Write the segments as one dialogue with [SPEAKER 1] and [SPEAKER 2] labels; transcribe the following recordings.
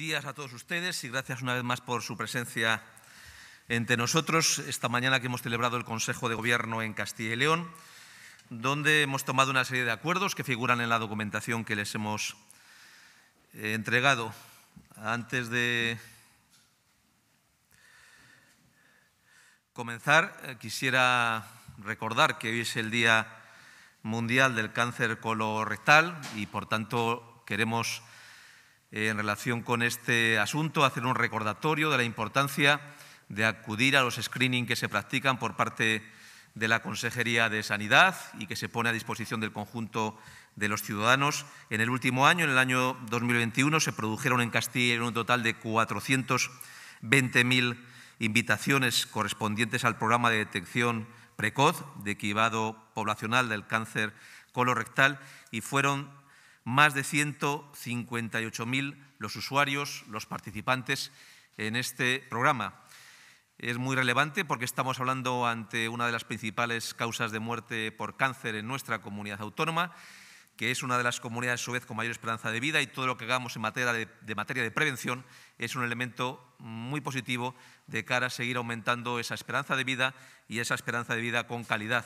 [SPEAKER 1] días a todos ustedes y gracias una vez más por su presencia entre nosotros esta mañana que hemos celebrado el Consejo de Gobierno en Castilla y León, donde hemos tomado una serie de acuerdos que figuran en la documentación que les hemos eh, entregado. Antes de comenzar, eh, quisiera recordar que hoy es el Día Mundial del Cáncer Colorectal y, por tanto, queremos eh, en relación con este asunto, hacer un recordatorio de la importancia de acudir a los screening que se practican por parte de la Consejería de Sanidad y que se pone a disposición del conjunto de los ciudadanos. En el último año, en el año 2021, se produjeron en Castilla un total de 420.000 invitaciones correspondientes al programa de detección precoz de equivado poblacional del cáncer colorectal y fueron más de 158.000 los usuarios, los participantes en este programa. Es muy relevante porque estamos hablando ante una de las principales causas de muerte por cáncer en nuestra comunidad autónoma, que es una de las comunidades a su vez con mayor esperanza de vida y todo lo que hagamos en materia de, materia de prevención es un elemento muy positivo de cara a seguir aumentando esa esperanza de vida y esa esperanza de vida con calidad.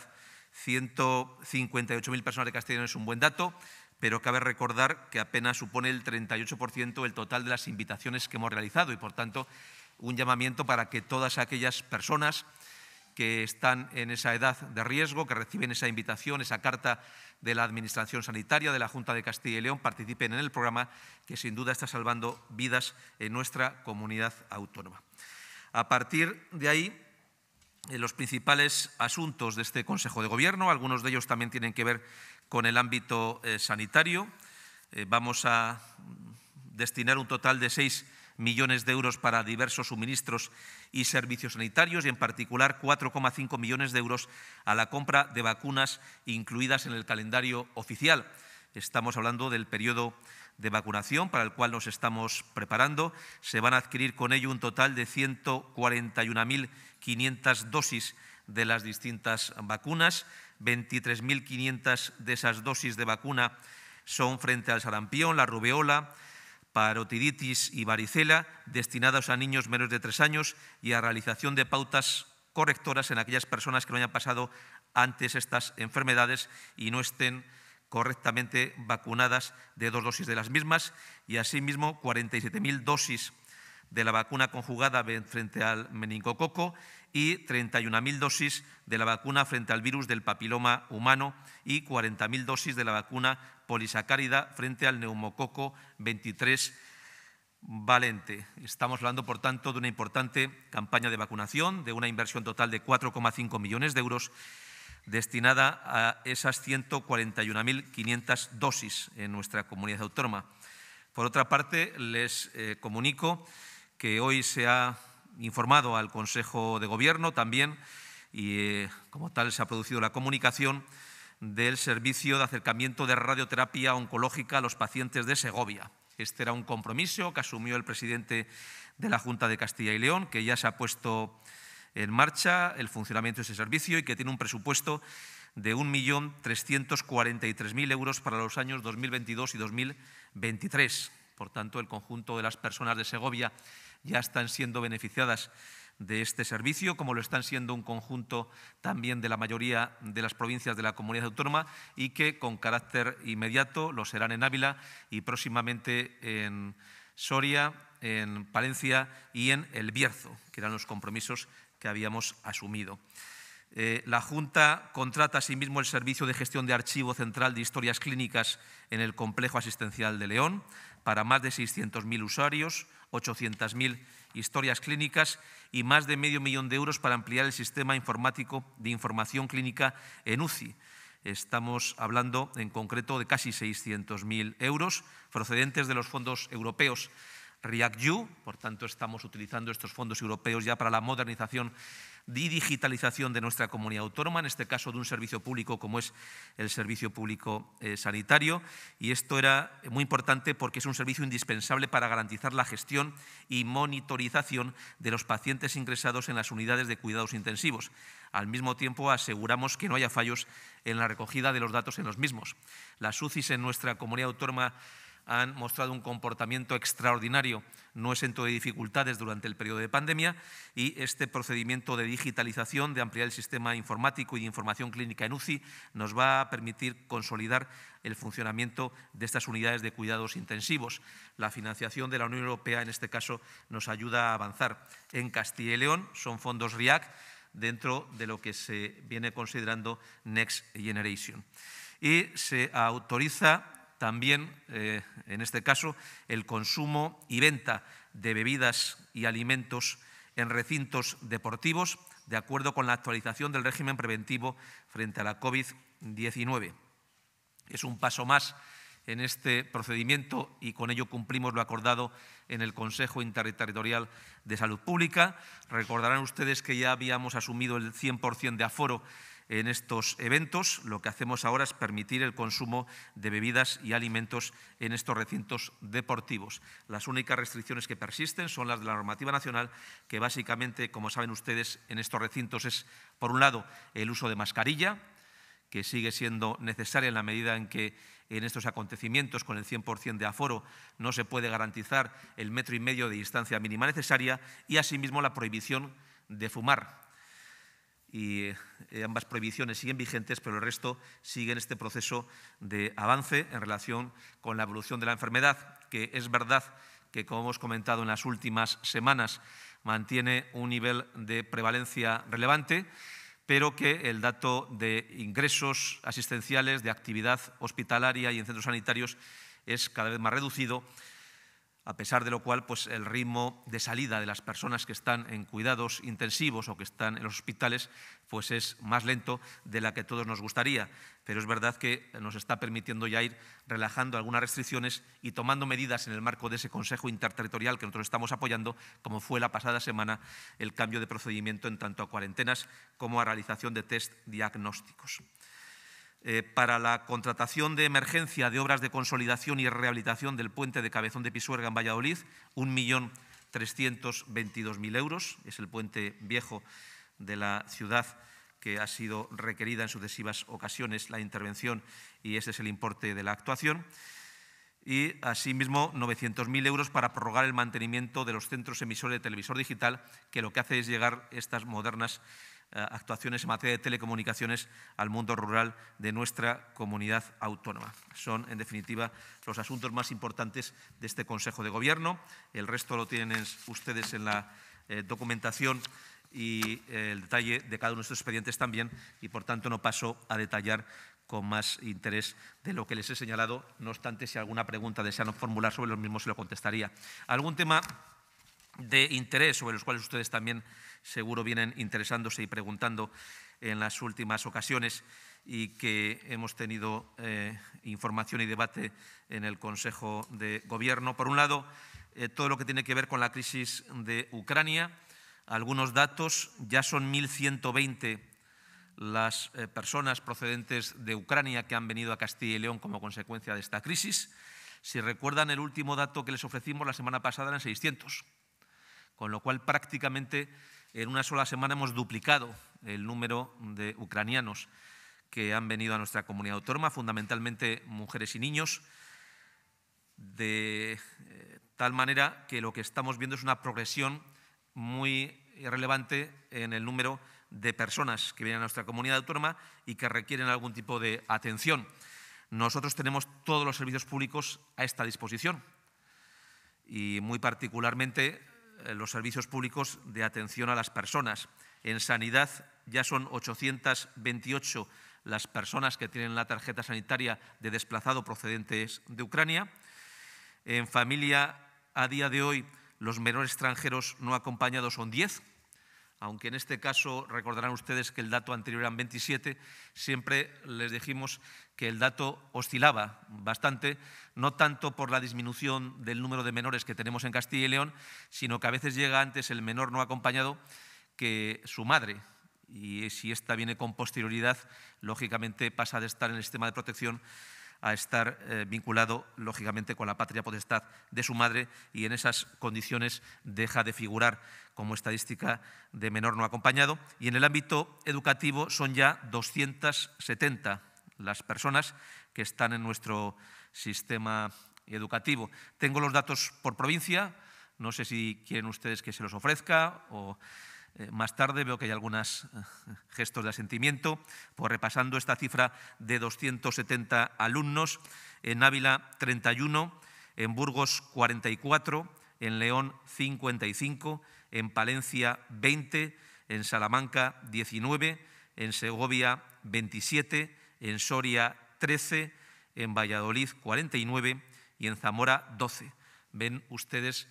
[SPEAKER 1] 158.000 personas de Castellón es un buen dato, pero cabe recordar que apenas supone el 38% del total de las invitaciones que hemos realizado y, por tanto, un llamamiento para que todas aquellas personas que están en esa edad de riesgo, que reciben esa invitación, esa carta de la Administración Sanitaria, de la Junta de Castilla y León, participen en el programa que sin duda está salvando vidas en nuestra comunidad autónoma. A partir de ahí, los principales asuntos de este Consejo de Gobierno. Algunos de ellos también tienen que ver con el ámbito eh, sanitario. Eh, vamos a destinar un total de 6 millones de euros para diversos suministros y servicios sanitarios y, en particular, 4,5 millones de euros a la compra de vacunas incluidas en el calendario oficial. Estamos hablando del periodo de vacunación, para el cual nos estamos preparando. Se van a adquirir con ello un total de 141.500 dosis de las distintas vacunas. 23.500 de esas dosis de vacuna son frente al sarampión, la rubeola, parotiditis y varicela, destinados a niños menores de tres años y a realización de pautas correctoras en aquellas personas que no hayan pasado antes estas enfermedades y no estén correctamente vacunadas de dos dosis de las mismas y asimismo 47.000 dosis de la vacuna conjugada frente al meningococo y 31.000 dosis de la vacuna frente al virus del papiloma humano y 40.000 dosis de la vacuna polisacárida frente al neumococo 23 valente. Estamos hablando, por tanto, de una importante campaña de vacunación, de una inversión total de 4,5 millones de euros destinada a esas 141.500 dosis en nuestra comunidad autónoma. Por otra parte, les eh, comunico que hoy se ha informado al Consejo de Gobierno también y eh, como tal se ha producido la comunicación del servicio de acercamiento de radioterapia oncológica a los pacientes de Segovia. Este era un compromiso que asumió el presidente de la Junta de Castilla y León, que ya se ha puesto en marcha el funcionamiento de ese servicio y que tiene un presupuesto de 1.343.000 euros para los años 2022 y 2023. Por tanto, el conjunto de las personas de Segovia ya están siendo beneficiadas de este servicio, como lo están siendo un conjunto también de la mayoría de las provincias de la comunidad autónoma y que con carácter inmediato lo serán en Ávila y próximamente en Soria, en Palencia y en El Bierzo, que eran los compromisos que habíamos asumido. Eh, la Junta contrata asimismo el servicio de gestión de archivo central de historias clínicas en el complejo asistencial de León para más de 600.000 usuarios, 800.000 historias clínicas y más de medio millón de euros para ampliar el sistema informático de información clínica en UCI. Estamos hablando en concreto de casi 600.000 euros procedentes de los fondos europeos react por tanto estamos utilizando estos fondos europeos ya para la modernización y digitalización de nuestra comunidad autónoma, en este caso de un servicio público como es el servicio público eh, sanitario. Y esto era muy importante porque es un servicio indispensable para garantizar la gestión y monitorización de los pacientes ingresados en las unidades de cuidados intensivos. Al mismo tiempo, aseguramos que no haya fallos en la recogida de los datos en los mismos. Las UCIs en nuestra comunidad autónoma han mostrado un comportamiento extraordinario, no exento de dificultades durante el periodo de pandemia, y este procedimiento de digitalización, de ampliar el sistema informático y de información clínica en UCI, nos va a permitir consolidar el funcionamiento de estas unidades de cuidados intensivos. La financiación de la Unión Europea, en este caso, nos ayuda a avanzar. En Castilla y León son fondos RIAC dentro de lo que se viene considerando Next Generation. Y se autoriza también, eh, en este caso, el consumo y venta de bebidas y alimentos en recintos deportivos, de acuerdo con la actualización del régimen preventivo frente a la COVID-19. Es un paso más en este procedimiento y con ello cumplimos lo acordado en el Consejo Interterritorial de Salud Pública. Recordarán ustedes que ya habíamos asumido el 100% de aforo en estos eventos. Lo que hacemos ahora es permitir el consumo de bebidas y alimentos en estos recintos deportivos. Las únicas restricciones que persisten son las de la normativa nacional, que básicamente, como saben ustedes, en estos recintos es, por un lado, el uso de mascarilla, que sigue siendo necesaria en la medida en que en estos acontecimientos con el 100% de aforo no se puede garantizar el metro y medio de distancia mínima necesaria y asimismo la prohibición de fumar y eh, ambas prohibiciones siguen vigentes, pero el resto sigue en este proceso de avance en relación con la evolución de la enfermedad, que es verdad que, como hemos comentado en las últimas semanas, mantiene un nivel de prevalencia relevante, pero que el dato de ingresos asistenciales, de actividad hospitalaria y en centros sanitarios es cada vez más reducido a pesar de lo cual pues, el ritmo de salida de las personas que están en cuidados intensivos o que están en los hospitales pues es más lento de la que todos nos gustaría. Pero es verdad que nos está permitiendo ya ir relajando algunas restricciones y tomando medidas en el marco de ese Consejo Interterritorial que nosotros estamos apoyando, como fue la pasada semana el cambio de procedimiento en tanto a cuarentenas como a realización de test diagnósticos. Eh, para la contratación de emergencia de obras de consolidación y rehabilitación del puente de Cabezón de Pisuerga en Valladolid, 1.322.000 euros. Es el puente viejo de la ciudad que ha sido requerida en sucesivas ocasiones la intervención y ese es el importe de la actuación. Y asimismo 900.000 euros para prorrogar el mantenimiento de los centros emisores de televisor digital, que lo que hace es llegar estas modernas eh, actuaciones en materia de telecomunicaciones al mundo rural de nuestra comunidad autónoma. Son, en definitiva, los asuntos más importantes de este Consejo de Gobierno. El resto lo tienen ustedes en la eh, documentación y eh, el detalle de cada uno de estos expedientes también, y por tanto no paso a detallar con más interés de lo que les he señalado. No obstante, si alguna pregunta desean formular sobre los mismos, se lo contestaría. ¿Algún tema de interés, sobre los cuales ustedes también seguro vienen interesándose y preguntando en las últimas ocasiones y que hemos tenido eh, información y debate en el Consejo de Gobierno. Por un lado, eh, todo lo que tiene que ver con la crisis de Ucrania. Algunos datos, ya son 1.120 las eh, personas procedentes de Ucrania que han venido a Castilla y León como consecuencia de esta crisis. Si recuerdan, el último dato que les ofrecimos la semana pasada eran 600 con lo cual prácticamente en una sola semana hemos duplicado el número de ucranianos que han venido a nuestra comunidad autónoma, fundamentalmente mujeres y niños, de eh, tal manera que lo que estamos viendo es una progresión muy relevante en el número de personas que vienen a nuestra comunidad autónoma y que requieren algún tipo de atención. Nosotros tenemos todos los servicios públicos a esta disposición y muy particularmente eh, los servicios públicos de atención a las personas. En sanidad ya son 828 las personas que tienen la tarjeta sanitaria de desplazado procedentes de Ucrania. En familia, a día de hoy, los menores extranjeros no acompañados son 10, aunque en este caso recordarán ustedes que el dato anterior eran 27, siempre les dijimos que el dato oscilaba bastante, no tanto por la disminución del número de menores que tenemos en Castilla y León, sino que a veces llega antes el menor no acompañado que su madre. Y si esta viene con posterioridad, lógicamente pasa de estar en el sistema de protección a estar eh, vinculado, lógicamente, con la patria potestad de su madre y en esas condiciones deja de figurar como estadística de menor no acompañado. Y en el ámbito educativo son ya 270 las personas que están en nuestro sistema educativo. Tengo los datos por provincia, no sé si quieren ustedes que se los ofrezca o eh, más tarde veo que hay algunos eh, gestos de asentimiento, pues repasando esta cifra de 270 alumnos, en Ávila 31, en Burgos 44, en León 55, en Palencia 20, en Salamanca 19, en Segovia 27, en Soria 13, en Valladolid 49 y en Zamora 12. Ven ustedes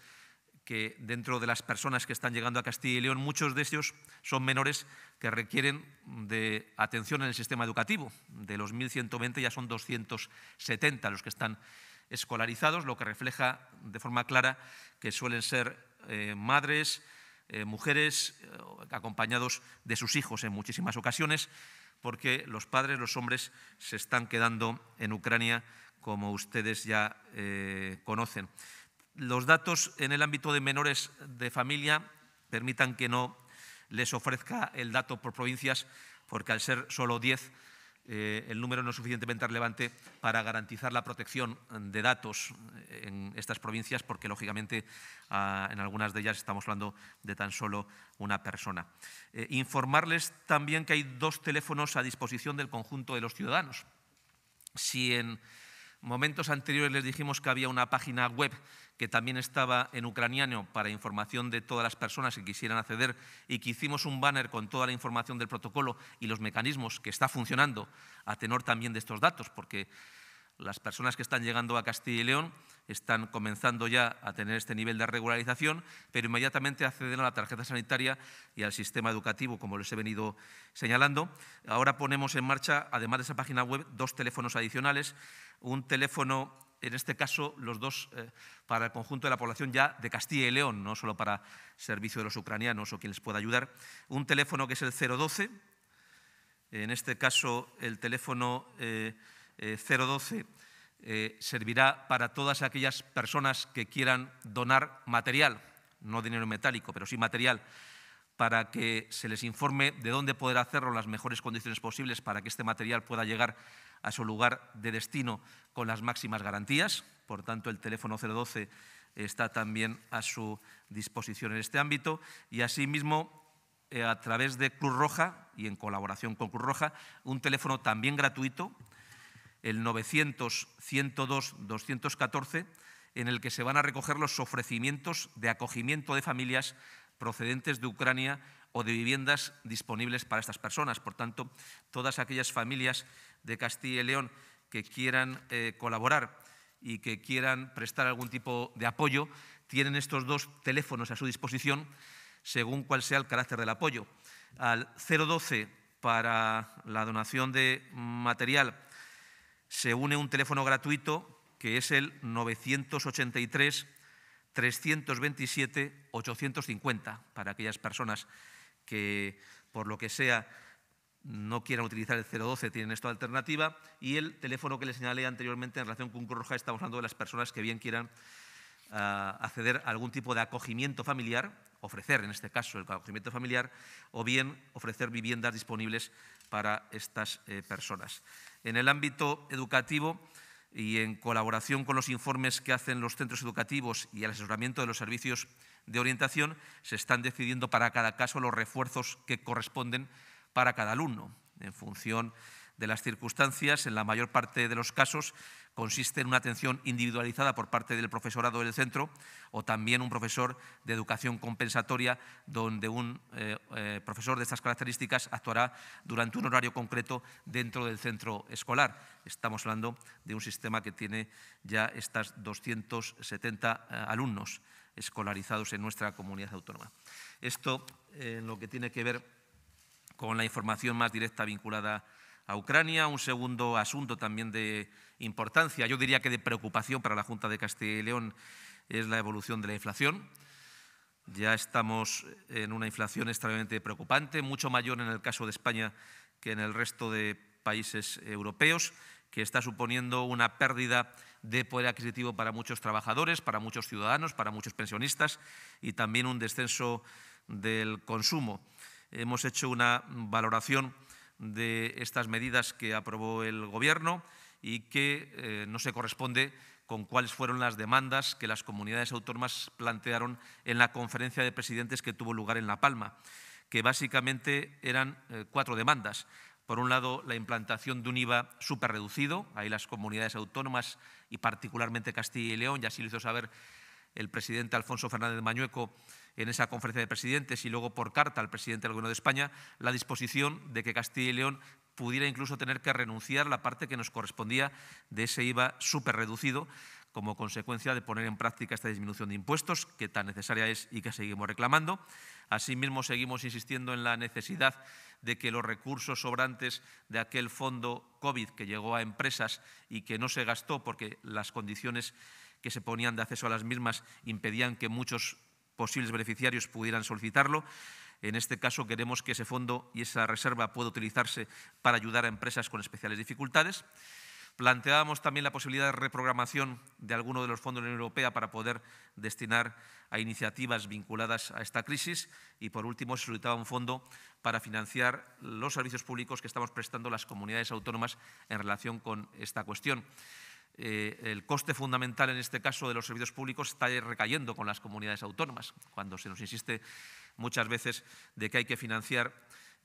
[SPEAKER 1] que dentro de las personas que están llegando a Castilla y León, muchos de ellos son menores que requieren de atención en el sistema educativo. De los 1.120 ya son 270 los que están escolarizados, lo que refleja de forma clara que suelen ser eh, madres, eh, mujeres, eh, acompañados de sus hijos en muchísimas ocasiones, porque los padres, los hombres, se están quedando en Ucrania, como ustedes ya conocen. Los datos en el ámbito de menores de familia permitan que no les ofrezca el dato por provincias, porque al ser solo 10, eh, el número no es suficientemente relevante para garantizar la protección de datos en estas provincias, porque lógicamente en algunas de ellas estamos hablando de tan solo una persona. Eh, informarles también que hay dos teléfonos a disposición del conjunto de los ciudadanos. Si en momentos anteriores les dijimos que había una página web que también estaba en ucraniano para información de todas las personas que quisieran acceder y que hicimos un banner con toda la información del protocolo y los mecanismos que está funcionando a tenor también de estos datos, porque las personas que están llegando a Castilla y León están comenzando ya a tener este nivel de regularización, pero inmediatamente acceden a la tarjeta sanitaria y al sistema educativo, como les he venido señalando. Ahora ponemos en marcha, además de esa página web, dos teléfonos adicionales, un teléfono en este caso los dos eh, para el conjunto de la población ya de Castilla y León, no solo para servicio de los ucranianos o quien les pueda ayudar. Un teléfono que es el 012, en este caso el teléfono 012 eh, eh, servirá para todas aquellas personas que quieran donar material, no dinero metálico, pero sí material para que se les informe de dónde poder hacerlo en las mejores condiciones posibles para que este material pueda llegar a su lugar de destino con las máximas garantías. Por tanto, el teléfono 012 está también a su disposición en este ámbito. Y asimismo, eh, a través de Cruz Roja y en colaboración con Cruz Roja, un teléfono también gratuito, el 900-102-214, en el que se van a recoger los ofrecimientos de acogimiento de familias procedentes de Ucrania o de viviendas disponibles para estas personas. Por tanto, todas aquellas familias de Castilla y León que quieran eh, colaborar y que quieran prestar algún tipo de apoyo, tienen estos dos teléfonos a su disposición según cuál sea el carácter del apoyo. Al 012 para la donación de material se une un teléfono gratuito que es el 983 327 850 para aquellas personas que por lo que sea no quieran utilizar el 012 tienen esta alternativa y el teléfono que les señalé anteriormente en relación con Cruz Roja estamos hablando de las personas que bien quieran ah, acceder a algún tipo de acogimiento familiar, ofrecer en este caso el acogimiento familiar o bien ofrecer viviendas disponibles para estas eh, personas. En el ámbito educativo y en colaboración con los informes que hacen los centros educativos y el asesoramiento de los servicios de orientación, se están decidiendo para cada caso los refuerzos que corresponden para cada alumno, en función de las circunstancias, en la mayor parte de los casos consiste en una atención individualizada por parte del profesorado del centro o también un profesor de educación compensatoria donde un eh, eh, profesor de estas características actuará durante un horario concreto dentro del centro escolar. Estamos hablando de un sistema que tiene ya estas 270 eh, alumnos escolarizados en nuestra comunidad autónoma. Esto en lo que tiene que ver con la información más directa vinculada a Ucrania. Un segundo asunto también de importancia, yo diría que de preocupación para la Junta de Castilla y León, es la evolución de la inflación. Ya estamos en una inflación extremadamente preocupante, mucho mayor en el caso de España que en el resto de países europeos, que está suponiendo una pérdida de poder adquisitivo para muchos trabajadores, para muchos ciudadanos, para muchos pensionistas y también un descenso del consumo hemos hecho una valoración de estas medidas que aprobó el Gobierno y que eh, no se corresponde con cuáles fueron las demandas que las comunidades autónomas plantearon en la conferencia de presidentes que tuvo lugar en La Palma, que básicamente eran eh, cuatro demandas. Por un lado, la implantación de un IVA superreducido. Ahí las comunidades autónomas y particularmente Castilla y León, y así lo hizo saber el presidente Alfonso Fernández Mañueco, en esa conferencia de presidentes y luego por carta al presidente del Gobierno de España la disposición de que Castilla y León pudiera incluso tener que renunciar a la parte que nos correspondía de ese IVA súper reducido como consecuencia de poner en práctica esta disminución de impuestos que tan necesaria es y que seguimos reclamando. Asimismo, seguimos insistiendo en la necesidad de que los recursos sobrantes de aquel fondo COVID que llegó a empresas y que no se gastó porque las condiciones que se ponían de acceso a las mismas impedían que muchos posibles beneficiarios pudieran solicitarlo. En este caso, queremos que ese fondo y esa reserva pueda utilizarse para ayudar a empresas con especiales dificultades. Planteábamos también la posibilidad de reprogramación de alguno de los fondos de la Unión Europea para poder destinar a iniciativas vinculadas a esta crisis. Y, por último, se solicitaba un fondo para financiar los servicios públicos que estamos prestando las comunidades autónomas en relación con esta cuestión. Eh, el coste fundamental en este caso de los servicios públicos está recayendo con las comunidades autónomas, cuando se nos insiste muchas veces de que hay que financiar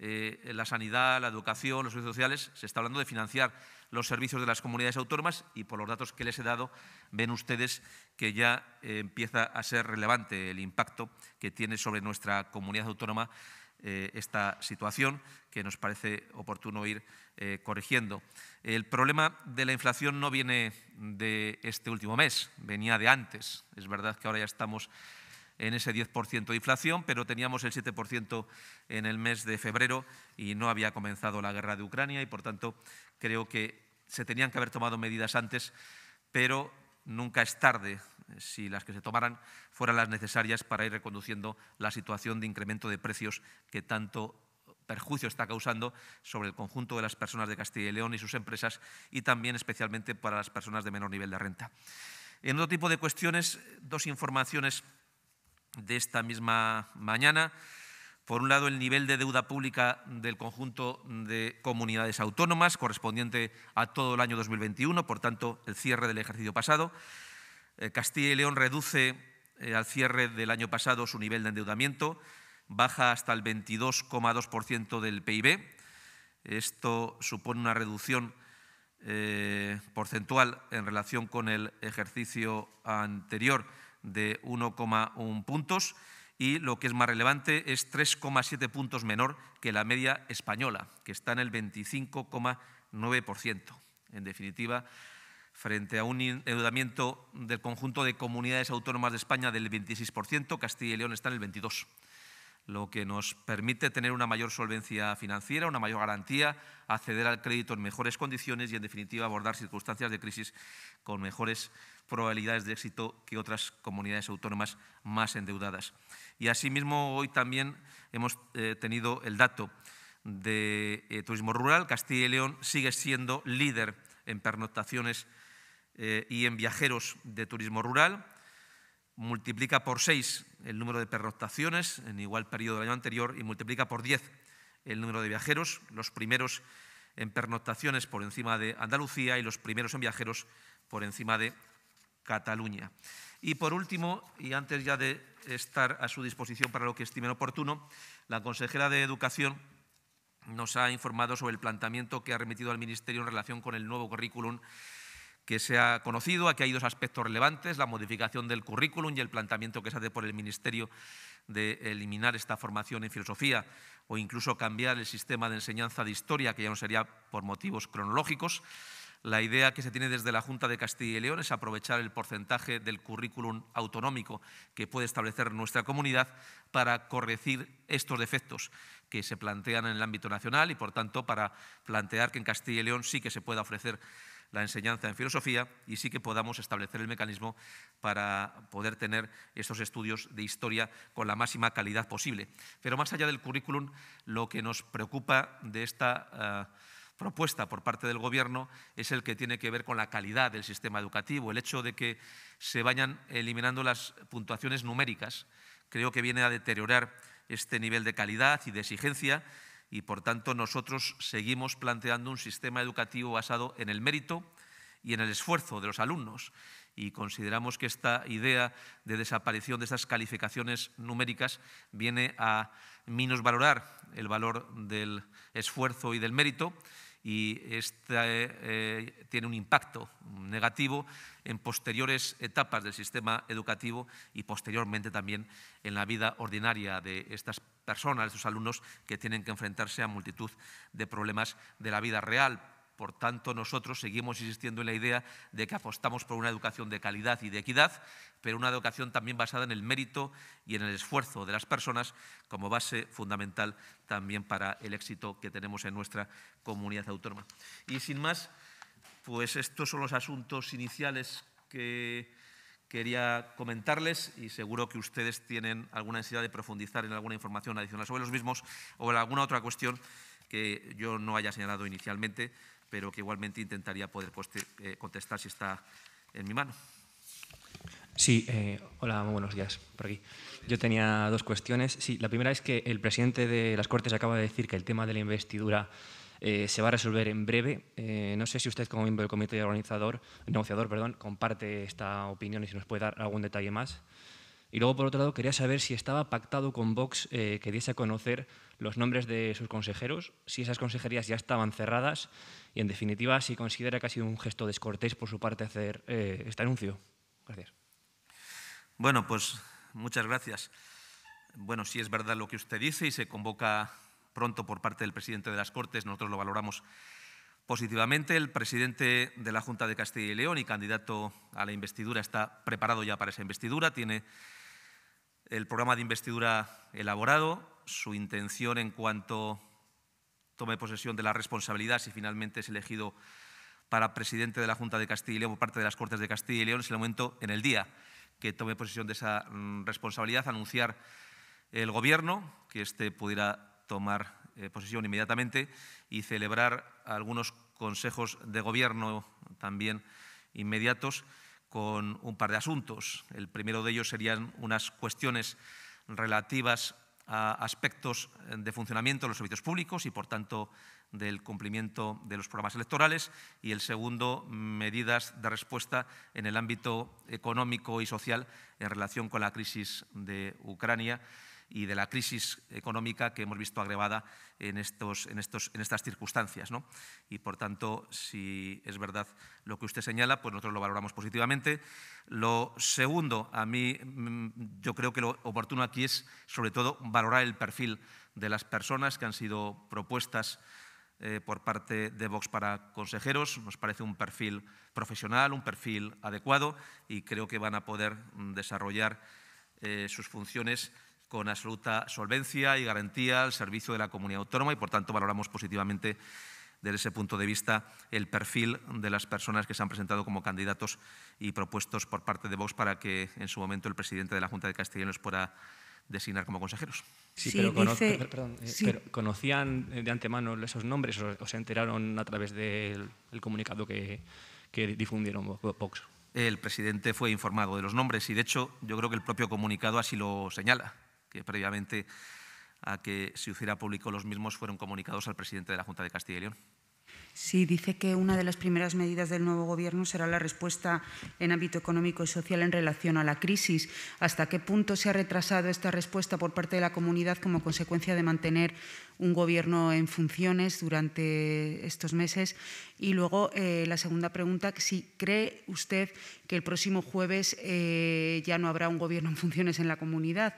[SPEAKER 1] eh, la sanidad, la educación, los servicios sociales, se está hablando de financiar los servicios de las comunidades autónomas y por los datos que les he dado ven ustedes que ya eh, empieza a ser relevante el impacto que tiene sobre nuestra comunidad autónoma eh, esta situación que nos parece oportuno ir eh, corrigiendo. El problema de la inflación no viene de este último mes, venía de antes. Es verdad que ahora ya estamos en ese 10% de inflación, pero teníamos el 7% en el mes de febrero y no había comenzado la guerra de Ucrania y, por tanto, creo que se tenían que haber tomado medidas antes, pero nunca es tarde si las que se tomaran fueran las necesarias para ir reconduciendo la situación de incremento de precios que tanto perjuicio está causando sobre el conjunto de las personas de Castilla y León y sus empresas y también especialmente para las personas de menor nivel de renta. En otro tipo de cuestiones, dos informaciones de esta misma mañana. Por un lado, el nivel de deuda pública del conjunto de comunidades autónomas, correspondiente a todo el año 2021, por tanto, el cierre del ejercicio pasado. Eh, Castilla y León reduce eh, al cierre del año pasado su nivel de endeudamiento, baja hasta el 22,2% del PIB. Esto supone una reducción eh, porcentual en relación con el ejercicio anterior de 1,1 puntos y lo que es más relevante es 3,7 puntos menor que la media española, que está en el 25,9%. En definitiva, frente a un endeudamiento del conjunto de comunidades autónomas de España del 26%, Castilla y León está en el 22%, lo que nos permite tener una mayor solvencia financiera, una mayor garantía, acceder al crédito en mejores condiciones y, en definitiva, abordar circunstancias de crisis con mejores probabilidades de éxito que otras comunidades autónomas más endeudadas. Y, asimismo, hoy también hemos eh, tenido el dato de eh, turismo rural. Castilla y León sigue siendo líder en pernoctaciones eh, y en viajeros de turismo rural. Multiplica por seis el número de pernoctaciones en igual periodo del año anterior y multiplica por diez el número de viajeros, los primeros en pernoctaciones por encima de Andalucía y los primeros en viajeros por encima de Cataluña. Y por último, y antes ya de estar a su disposición para lo que estimen oportuno, la consejera de Educación nos ha informado sobre el planteamiento que ha remitido al Ministerio en relación con el nuevo currículum que se ha conocido. Aquí hay dos aspectos relevantes, la modificación del currículum y el planteamiento que se hace por el Ministerio de eliminar esta formación en filosofía o incluso cambiar el sistema de enseñanza de historia, que ya no sería por motivos cronológicos. La idea que se tiene desde la Junta de Castilla y León es aprovechar el porcentaje del currículum autonómico que puede establecer nuestra comunidad para corregir estos defectos que se plantean en el ámbito nacional y, por tanto, para plantear que en Castilla y León sí que se pueda ofrecer la enseñanza en filosofía y sí que podamos establecer el mecanismo para poder tener estos estudios de historia con la máxima calidad posible. Pero más allá del currículum, lo que nos preocupa de esta... Eh, propuesta por parte del Gobierno es el que tiene que ver con la calidad del sistema educativo. El hecho de que se vayan eliminando las puntuaciones numéricas creo que viene a deteriorar este nivel de calidad y de exigencia y por tanto nosotros seguimos planteando un sistema educativo basado en el mérito y en el esfuerzo de los alumnos y consideramos que esta idea de desaparición de estas calificaciones numéricas viene a menos valorar el valor del esfuerzo y del mérito y este, eh, tiene un impacto negativo en posteriores etapas del sistema educativo y posteriormente también en la vida ordinaria de estas personas, de estos alumnos que tienen que enfrentarse a multitud de problemas de la vida real, por tanto, nosotros seguimos insistiendo en la idea de que apostamos por una educación de calidad y de equidad, pero una educación también basada en el mérito y en el esfuerzo de las personas como base fundamental también para el éxito que tenemos en nuestra comunidad autónoma. Y sin más, pues estos son los asuntos iniciales que quería comentarles y seguro que ustedes tienen alguna necesidad de profundizar en alguna información adicional sobre los mismos o en alguna otra cuestión que yo no haya señalado inicialmente pero que igualmente intentaría poder eh, contestar si está
[SPEAKER 2] en mi mano. Sí, eh, hola, muy buenos días por aquí. Yo tenía dos cuestiones. Sí, la primera es que el presidente de las Cortes acaba de decir que el tema de la investidura eh, se va a resolver en breve. no sé si usted, como miembro del comité organizador, negociador, perdón, comparte esta opinión y si nos puede dar algún detalle más. Y luego, por otro lado, quería saber si estaba pactado con Vox eh, que diese a conocer los nombres de sus consejeros, si esas consejerías ya estaban cerradas y, en definitiva, si considera que ha sido un gesto descortés por su parte hacer eh, este anuncio. Gracias.
[SPEAKER 1] Bueno, pues muchas gracias. Bueno, si es verdad lo que usted dice y se convoca pronto por parte del presidente de las Cortes. Nosotros lo valoramos positivamente. El presidente de la Junta de Castilla y León y candidato a la investidura está preparado ya para esa investidura. Tiene el programa de investidura elaborado, su intención en cuanto tome posesión de la responsabilidad, si finalmente es elegido para presidente de la Junta de Castilla y León por parte de las Cortes de Castilla y León, es el momento en el día que tome posesión de esa mm, responsabilidad, anunciar el Gobierno, que éste pudiera tomar eh, posesión inmediatamente y celebrar algunos consejos de Gobierno también inmediatos con un par de asuntos. El primero de ellos serían unas cuestiones relativas a aspectos de funcionamiento de los servicios públicos y, por tanto, del cumplimiento de los programas electorales y el segundo, medidas de respuesta en el ámbito económico y social en relación con la crisis de Ucrania y de la crisis económica que hemos visto agravada en, estos, en, estos, en estas circunstancias. ¿no? Y por tanto, si es verdad lo que usted señala, pues nosotros lo valoramos positivamente. Lo segundo, a mí mm, yo creo que lo oportuno aquí es sobre todo valorar el perfil de las personas que han sido propuestas eh, por parte de Vox para consejeros. Nos parece un perfil profesional, un perfil adecuado y creo que van a poder mm, desarrollar eh, sus funciones con absoluta solvencia y garantía al servicio de la comunidad autónoma y, por tanto, valoramos positivamente desde ese punto de vista el perfil de las personas que se han presentado como candidatos y propuestos por parte de Vox para que en su momento el presidente de la Junta de Castilla los pueda
[SPEAKER 2] designar como consejeros. Eh, sí, pero, ¿conocían de antemano esos nombres o se enteraron a través del comunicado que, que difundieron
[SPEAKER 1] Vox? El presidente fue informado de los nombres y, de hecho, yo creo que el propio comunicado así lo señala que previamente a que se hiciera público los mismos fueron comunicados al presidente de la Junta de Castilla y León.
[SPEAKER 3] Sí, dice que una de las primeras medidas del nuevo Gobierno será la respuesta en ámbito económico y social en relación a la crisis. ¿Hasta qué punto se ha retrasado esta respuesta por parte de la comunidad como consecuencia de mantener un Gobierno en funciones durante estos meses? Y luego, eh, la segunda pregunta, si cree usted que el próximo jueves eh, ya no habrá un Gobierno en funciones en la comunidad.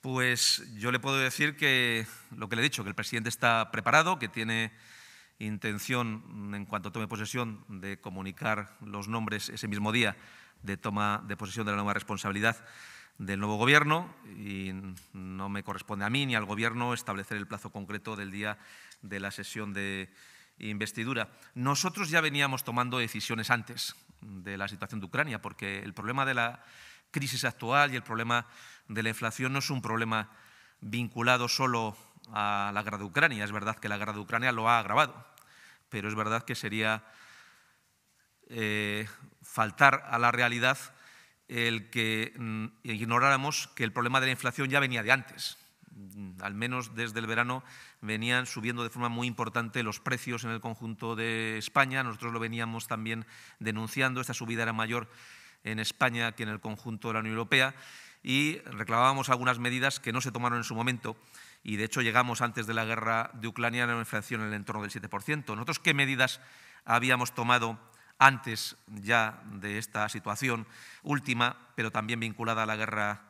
[SPEAKER 1] Pues yo le puedo decir que lo que le he dicho, que el presidente está preparado, que tiene intención, en cuanto tome posesión, de comunicar los nombres ese mismo día de toma de posesión de la nueva responsabilidad del nuevo Gobierno y no me corresponde a mí ni al Gobierno establecer el plazo concreto del día de la sesión de investidura. Nosotros ya veníamos tomando decisiones antes de la situación de Ucrania, porque el problema de la crisis actual y el problema de la inflación no es un problema vinculado solo a la guerra de Ucrania. Es verdad que la guerra de Ucrania lo ha agravado, pero es verdad que sería eh, faltar a la realidad el que mm, ignoráramos que el problema de la inflación ya venía de antes. Mm, al menos desde el verano venían subiendo de forma muy importante los precios en el conjunto de España. Nosotros lo veníamos también denunciando. Esta subida era mayor en España que en el conjunto de la Unión Europea y reclamábamos algunas medidas que no se tomaron en su momento y de hecho llegamos antes de la guerra de Ucrania a una inflación en el entorno del 7%. ¿Nosotros qué medidas habíamos tomado antes ya de esta situación última, pero también vinculada a la guerra?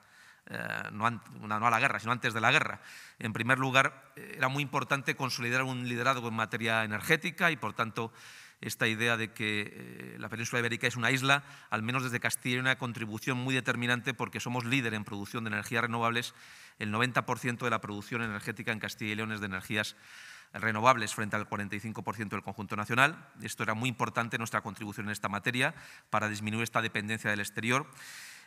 [SPEAKER 1] Eh, no, no a la guerra, sino antes de la guerra. En primer lugar, eh, era muy importante consolidar un liderazgo en materia energética y, por tanto, esta idea de que eh, la península ibérica es una isla, al menos desde Castilla hay una contribución muy determinante porque somos líder en producción de energías renovables. El 90% de la producción energética en Castilla y León es de energías renovables frente al 45% del conjunto nacional. Esto era muy importante, nuestra contribución en esta materia, para disminuir esta dependencia del exterior.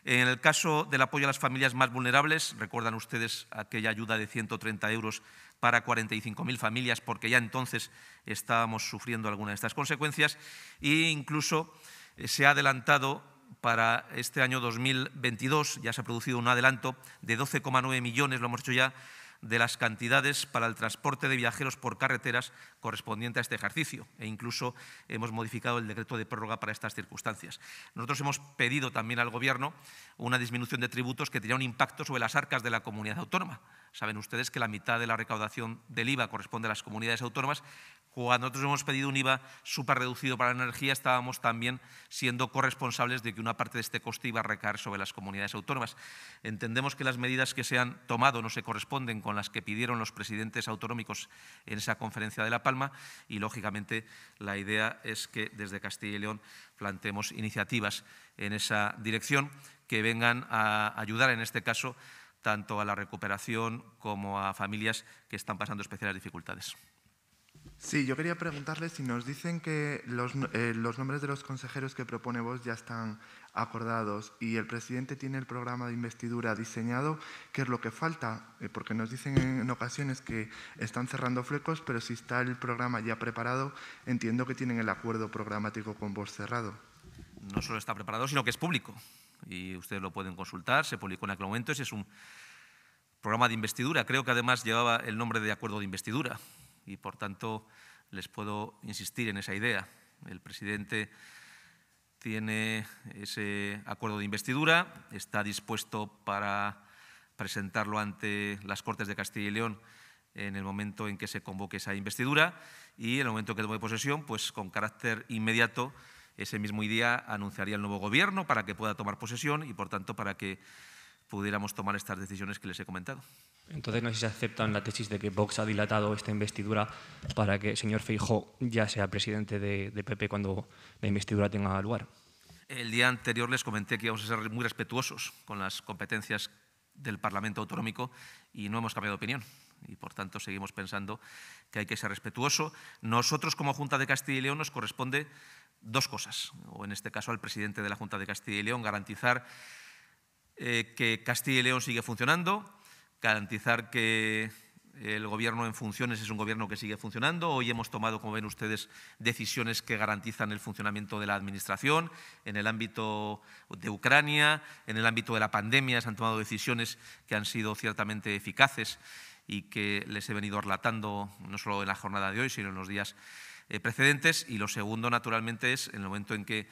[SPEAKER 1] En el caso del apoyo a las familias más vulnerables, recuerdan ustedes aquella ayuda de 130 euros para 45.000 familias, porque ya entonces estábamos sufriendo algunas de estas consecuencias, e incluso eh, se ha adelantado para este año 2022, ya se ha producido un adelanto de 12,9 millones, lo hemos hecho ya, de las cantidades para el transporte de viajeros por carreteras correspondiente a este ejercicio e incluso hemos modificado el decreto de prórroga para estas circunstancias. Nosotros hemos pedido también al Gobierno una disminución de tributos que tenía un impacto sobre las arcas de la comunidad autónoma. Saben ustedes que la mitad de la recaudación del IVA corresponde a las comunidades autónomas, cuando nosotros hemos pedido un IVA súper reducido para la energía, estábamos también siendo corresponsables de que una parte de este coste iba a recaer sobre las comunidades autónomas. Entendemos que las medidas que se han tomado no se corresponden con las que pidieron los presidentes autonómicos en esa conferencia de La Palma y, lógicamente, la idea es que desde Castilla y León planteemos iniciativas en esa dirección que vengan a ayudar, en este caso, tanto a la recuperación como a familias que están pasando especiales dificultades.
[SPEAKER 2] Sí, yo quería preguntarle si nos dicen que los, eh, los, nombres de los consejeros que propone vos ya están acordados y el presidente tiene el programa de investidura diseñado, ¿qué es lo que falta? Eh, porque nos dicen en ocasiones que están cerrando flecos, pero si está el programa ya preparado, entiendo que tienen el acuerdo programático con vos cerrado.
[SPEAKER 1] No solo está preparado, sino que es público. Y ustedes lo pueden consultar, se publicó en aquel momento, ese es un programa de investidura. Creo que además llevaba el nombre de acuerdo de investidura y por tanto les puedo insistir en esa idea. El presidente tiene ese acuerdo de investidura, está dispuesto para presentarlo ante las Cortes de Castilla y León en el momento en que se convoque esa investidura y en el momento que tome posesión, pues con carácter inmediato, ese mismo día anunciaría el nuevo gobierno para que pueda tomar posesión y, por tanto, para que pudiéramos tomar estas decisiones que les he comentado.
[SPEAKER 2] Entonces, no sé si se aceptan la tesis de que Vox ha dilatado esta investidura para que el señor Feijó ya sea presidente de, PP cuando la investidura tenga lugar.
[SPEAKER 1] El día anterior les comenté que íbamos a ser muy respetuosos con las competencias del Parlamento autonómico y no hemos cambiado de opinión y por tanto seguimos pensando que hay que ser respetuoso. Nosotros como Junta de Castilla y León nos corresponde dos cosas, o en este caso al presidente de la Junta de Castilla y León, garantizar eh, que Castilla y León sigue funcionando, garantizar que el gobierno en funciones es un gobierno que sigue funcionando. Hoy hemos tomado, como ven ustedes, decisiones que garantizan el funcionamiento de la Administración. En el ámbito de Ucrania, en el ámbito de la pandemia, se han tomado decisiones que han sido ciertamente eficaces y que les he venido relatando no solo en la jornada de hoy, sino en los días eh, precedentes. Y lo segundo, naturalmente, es en el momento en que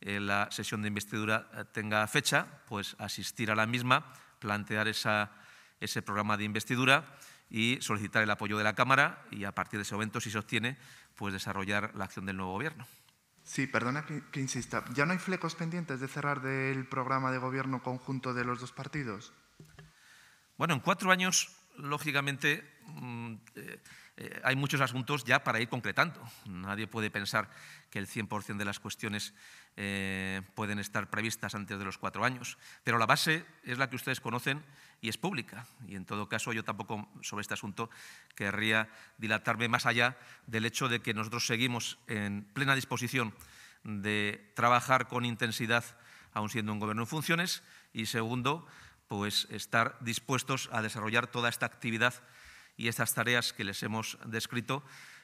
[SPEAKER 1] eh, la sesión de investidura eh, tenga fecha, pues asistir a la misma, plantear esa ese programa de investidura y solicitar el apoyo de la Cámara y a partir de ese momento, si se obtiene, pues desarrollar la acción del nuevo Gobierno. Sí, perdona
[SPEAKER 2] que, insista. ¿Ya no hay flecos pendientes de cerrar del programa de Gobierno conjunto de los dos partidos?
[SPEAKER 1] Bueno, en cuatro años, lógicamente, mm, eh, eh, hay muchos asuntos ya para ir concretando. Nadie puede pensar que el 100% de las cuestiones eh, pueden estar previstas antes de los cuatro años, pero la base es la que ustedes conocen y es pública. Y en todo caso yo tampoco sobre este asunto querría dilatarme más allá del hecho de que nosotros seguimos en plena disposición de trabajar con intensidad, aun siendo un gobierno en funciones, y segundo, pues estar dispuestos a desarrollar toda esta actividad y estas tareas que les hemos descrito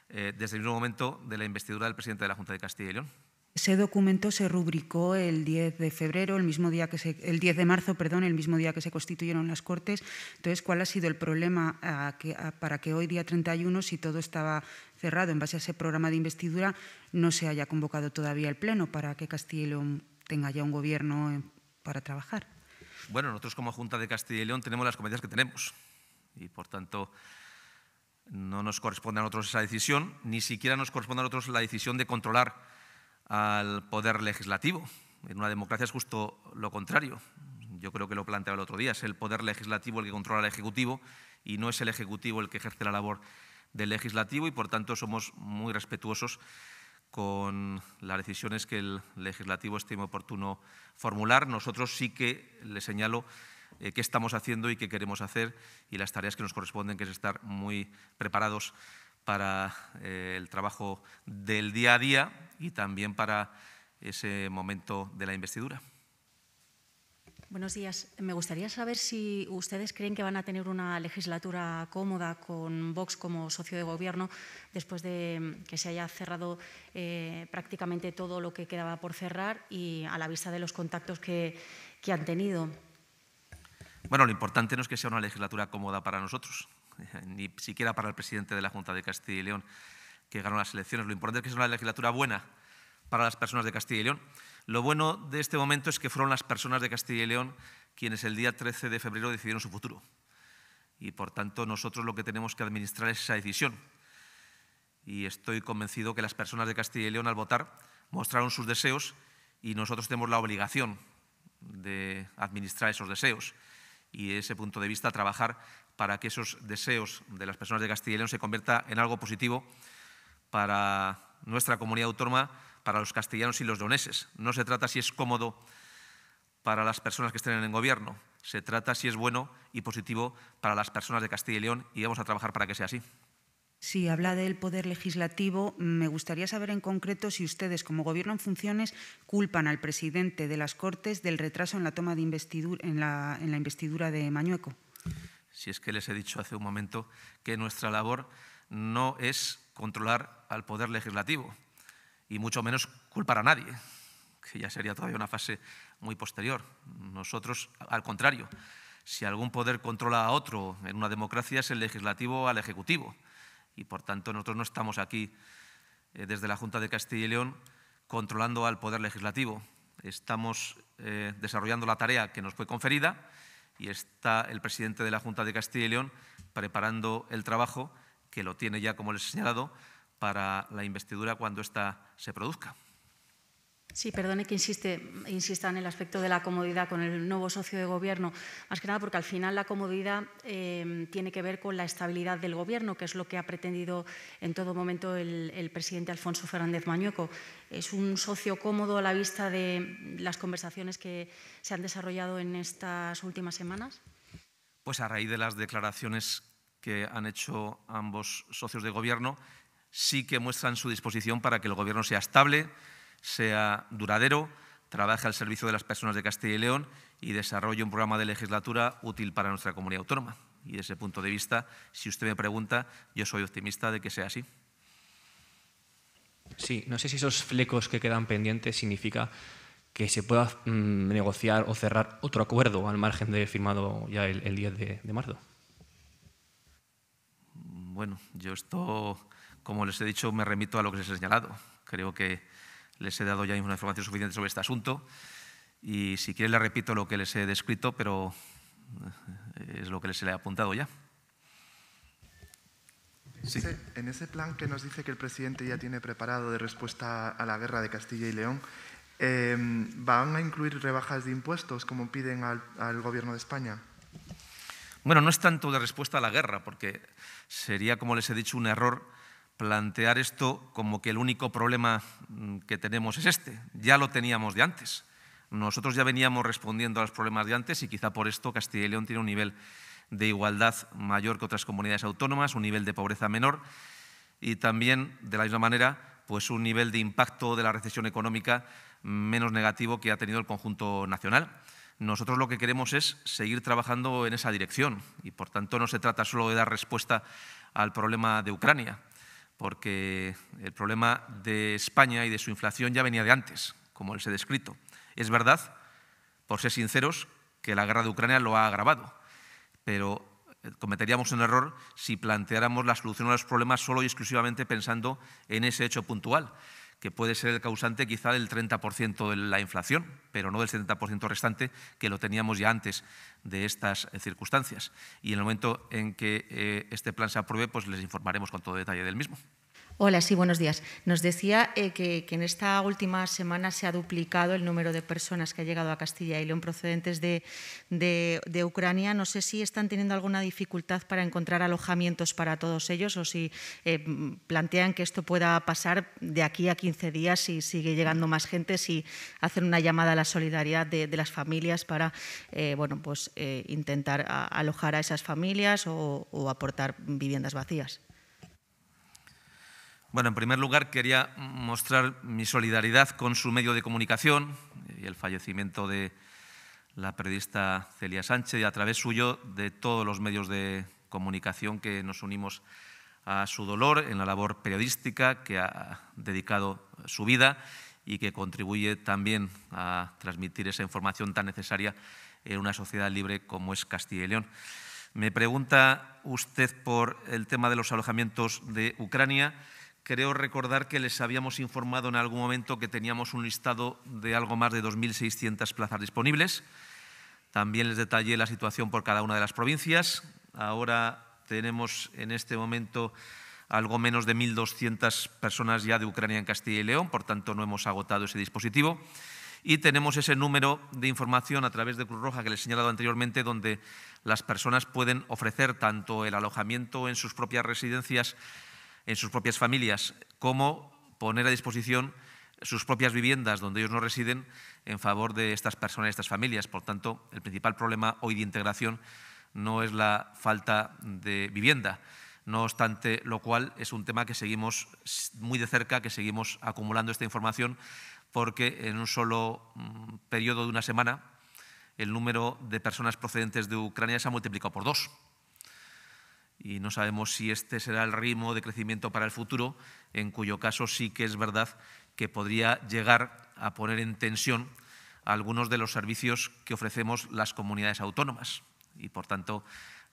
[SPEAKER 1] eh, desde el mismo momento de la investidura del presidente de la Junta de Castilla y León.
[SPEAKER 3] Ese documento se rubricó el 10 de febrero, el mismo día que el 10 de marzo, perdón, el mismo día que se constituyeron las Cortes. Entonces, ¿cuál ha sido el problema a que, para que hoy día 31, si todo estaba cerrado en base a ese programa de investidura, no se haya convocado todavía el pleno para que Castilla y León tenga ya un gobierno eh, para trabajar?
[SPEAKER 1] Bueno, nosotros como Junta de Castilla y León tenemos las competencias que tenemos y, por tanto, no nos corresponde a nosotros esa decisión, ni siquiera nos corresponde a nosotros la decisión de controlar al poder legislativo. En una democracia es justo lo contrario. Yo creo que lo planteaba el otro día, es el poder legislativo el que controla al Ejecutivo y no es el Ejecutivo el que ejerce la labor del legislativo y por tanto somos muy respetuosos con las decisiones que el legislativo estime oportuno formular. Nosotros sí que le señalo eh, qué estamos haciendo y qué queremos hacer y las tareas que nos corresponden, que es estar muy preparados para eh, el trabajo del día a día y también para ese momento de la investidura.
[SPEAKER 3] Buenos días. Me gustaría saber si ustedes creen que van a tener una legislatura cómoda con Vox como socio de gobierno después de que se haya cerrado eh, prácticamente todo lo que quedaba por cerrar y a la vista de los contactos que han tenido.
[SPEAKER 1] Bueno, lo importante no es que sea una legislatura cómoda para nosotros, ni siquiera para el presidente de la Junta de Castilla y León, que ganó las elecciones. Lo importante es que sea una legislatura buena para las personas de Castilla y León. Lo bueno de este momento es que fueron las personas de Castilla y León quienes el día 13 de febrero decidieron su futuro. Y por tanto nosotros lo que tenemos que administrar es esa decisión. Y estoy convencido que las personas de Castilla y León al votar mostraron sus deseos y nosotros tenemos la obligación de administrar esos deseos y ese punto de vista trabajar para que esos deseos de las personas de Castilla y León se convierta en algo positivo para nuestra comunidad autónoma, para los castellanos y los leoneses. No se trata si es cómodo para las personas que estén en el gobierno, se trata si es bueno y positivo para las personas de Castilla y León y vamos a trabajar para que sea así.
[SPEAKER 3] Si habla del poder legislativo. Me gustaría saber en concreto si ustedes, como Gobierno en funciones, culpan al presidente de las Cortes del retraso en la toma de investidura, en la, investidura de Mañueco.
[SPEAKER 1] Si es que les he dicho hace un momento que nuestra labor no es controlar al poder legislativo y mucho menos culpar a nadie, que ya sería todavía una fase muy posterior. Nosotros, al contrario, si algún poder controla a otro en una democracia es el legislativo al ejecutivo y por tanto nosotros no estamos aquí eh, desde la Junta de Castilla y León controlando al Poder Legislativo. Estamos eh, desarrollando la tarea que nos fue conferida y está el presidente de la Junta de Castilla y León preparando el trabajo que lo tiene ya, como les he señalado, para la investidura cuando esta se produzca.
[SPEAKER 3] Sí, perdone que insiste, insista en el aspecto de la comodidad con el nuevo socio de gobierno, más que nada porque al final la comodidad em, tiene que ver con la estabilidad del gobierno, que es lo que ha pretendido en todo momento el, el presidente Alfonso Fernández Mañueco. Es un socio cómodo a la vista de las conversaciones que se han desarrollado en estas últimas
[SPEAKER 1] semanas. Pues a raíz de las declaraciones que han hecho ambos socios de gobierno, sí que muestran su disposición para que el gobierno sea estable sea duradero, trabaje al servicio de las personas de Castilla y León y desarrolle un programa de legislatura útil para nuestra comunidad autónoma. Y desde ese punto de vista, si usted me pregunta, yo soy optimista de que sea así.
[SPEAKER 2] Sí, no sé si esos flecos que quedan pendientes significa que se pueda mm, negociar o cerrar otro acuerdo al margen de firmado ya el, 10 de, de, marzo.
[SPEAKER 1] Bueno, yo esto, como les he dicho, me remito a lo que les he señalado. Creo que les he dado ya una información suficiente sobre este asunto y si quieren le repito lo que les he descrito, pero eh, es lo que les he apuntado ya.
[SPEAKER 2] en ese plan que nos dice que el presidente ya tiene preparado de respuesta a la guerra de Castilla y León, em, ¿van a incluir rebajas de impuestos como piden al, al Gobierno de España?
[SPEAKER 1] Bueno, no es tanto de respuesta a la guerra, porque sería, como les he dicho, un error plantear esto como que el único problema mm, que tenemos es este. Ya lo teníamos de antes. Nosotros ya veníamos respondiendo a los problemas de antes y quizá por esto Castilla y León tiene un nivel de igualdad mayor que otras comunidades autónomas, un nivel de pobreza menor y también, de la misma manera, pues un nivel de impacto de la recesión económica menos negativo que ha tenido el conjunto nacional. Nosotros lo que queremos es seguir trabajando en esa dirección y, por tanto, no se trata solo de dar respuesta al problema de Ucrania, porque el problema de España y de su inflación ya venía de antes, como les he descrito. Es verdad, por ser sinceros, que la guerra de Ucrania lo ha agravado, pero eh, cometeríamos un error si planteáramos la solución a los problemas solo y exclusivamente pensando en ese hecho puntual que puede ser el causante quizá del 30% de la inflación, pero no del 70% restante que lo teníamos ya antes de estas eh, circunstancias. Y en el momento en que eh, este plan se apruebe, pues les informaremos con todo detalle del mismo.
[SPEAKER 4] Hola, sí, buenos días. Nos decía eh, que, en esta última semana se ha duplicado el número de personas que ha llegado a Castilla y León procedentes de, Ucrania. No sé si están teniendo alguna dificultad para encontrar alojamientos para todos ellos o si eh, plantean que esto pueda pasar de aquí a 15 días si sigue llegando más gente, si hacen una llamada a la solidaridad de, las familias para eh, bueno, pues, intentar alojar a esas familias o aportar viviendas vacías.
[SPEAKER 1] Bueno, en primer lugar quería mostrar mi solidaridad con su medio de comunicación y el fallecimiento de la periodista Celia Sánchez y a través suyo de todos los medios de comunicación que nos unimos a su dolor en la labor periodística que ha dedicado su vida y que contribuye también a transmitir esa información tan necesaria en una sociedad libre como es Castilla y León. Me pregunta usted por el tema de los alojamientos de Ucrania. Creo recordar que les habíamos informado en algún momento que teníamos un listado de algo más de 2.600 plazas disponibles. También les detallé la situación por cada una de las provincias. Ahora tenemos en este momento algo menos de 1.200 personas ya de Ucrania en Castilla y León, por tanto no hemos agotado ese dispositivo. Y tenemos ese número de información a través de Cruz Roja que les he señalado anteriormente, donde las personas pueden ofrecer tanto el alojamiento en sus propias residencias en sus propias familias, cómo poner a disposición sus propias viviendas donde ellos no residen en favor de estas personas y estas familias. Por tanto, el principal problema hoy de integración no es la falta de vivienda. No obstante, lo cual es un tema que seguimos muy de cerca, que seguimos acumulando esta información, porque en un solo mm, periodo de una semana el número de personas procedentes de Ucrania se ha multiplicado por dos y no sabemos si este será el ritmo de crecimiento para el futuro, en cuyo caso sí que es verdad que podría llegar a poner en tensión algunos de los servicios que ofrecemos las comunidades autónomas. Y, por tanto,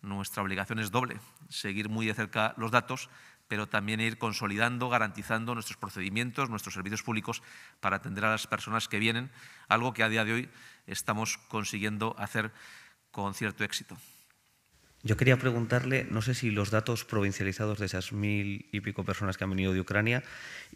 [SPEAKER 1] nuestra obligación es doble, seguir muy de cerca los datos, pero también ir consolidando, garantizando nuestros procedimientos, nuestros servicios públicos para atender a las personas que vienen, algo que a día de hoy estamos consiguiendo hacer con cierto éxito.
[SPEAKER 5] Yo quería preguntarle, no sé si los datos provincializados de esas mil y pico personas que han venido de Ucrania,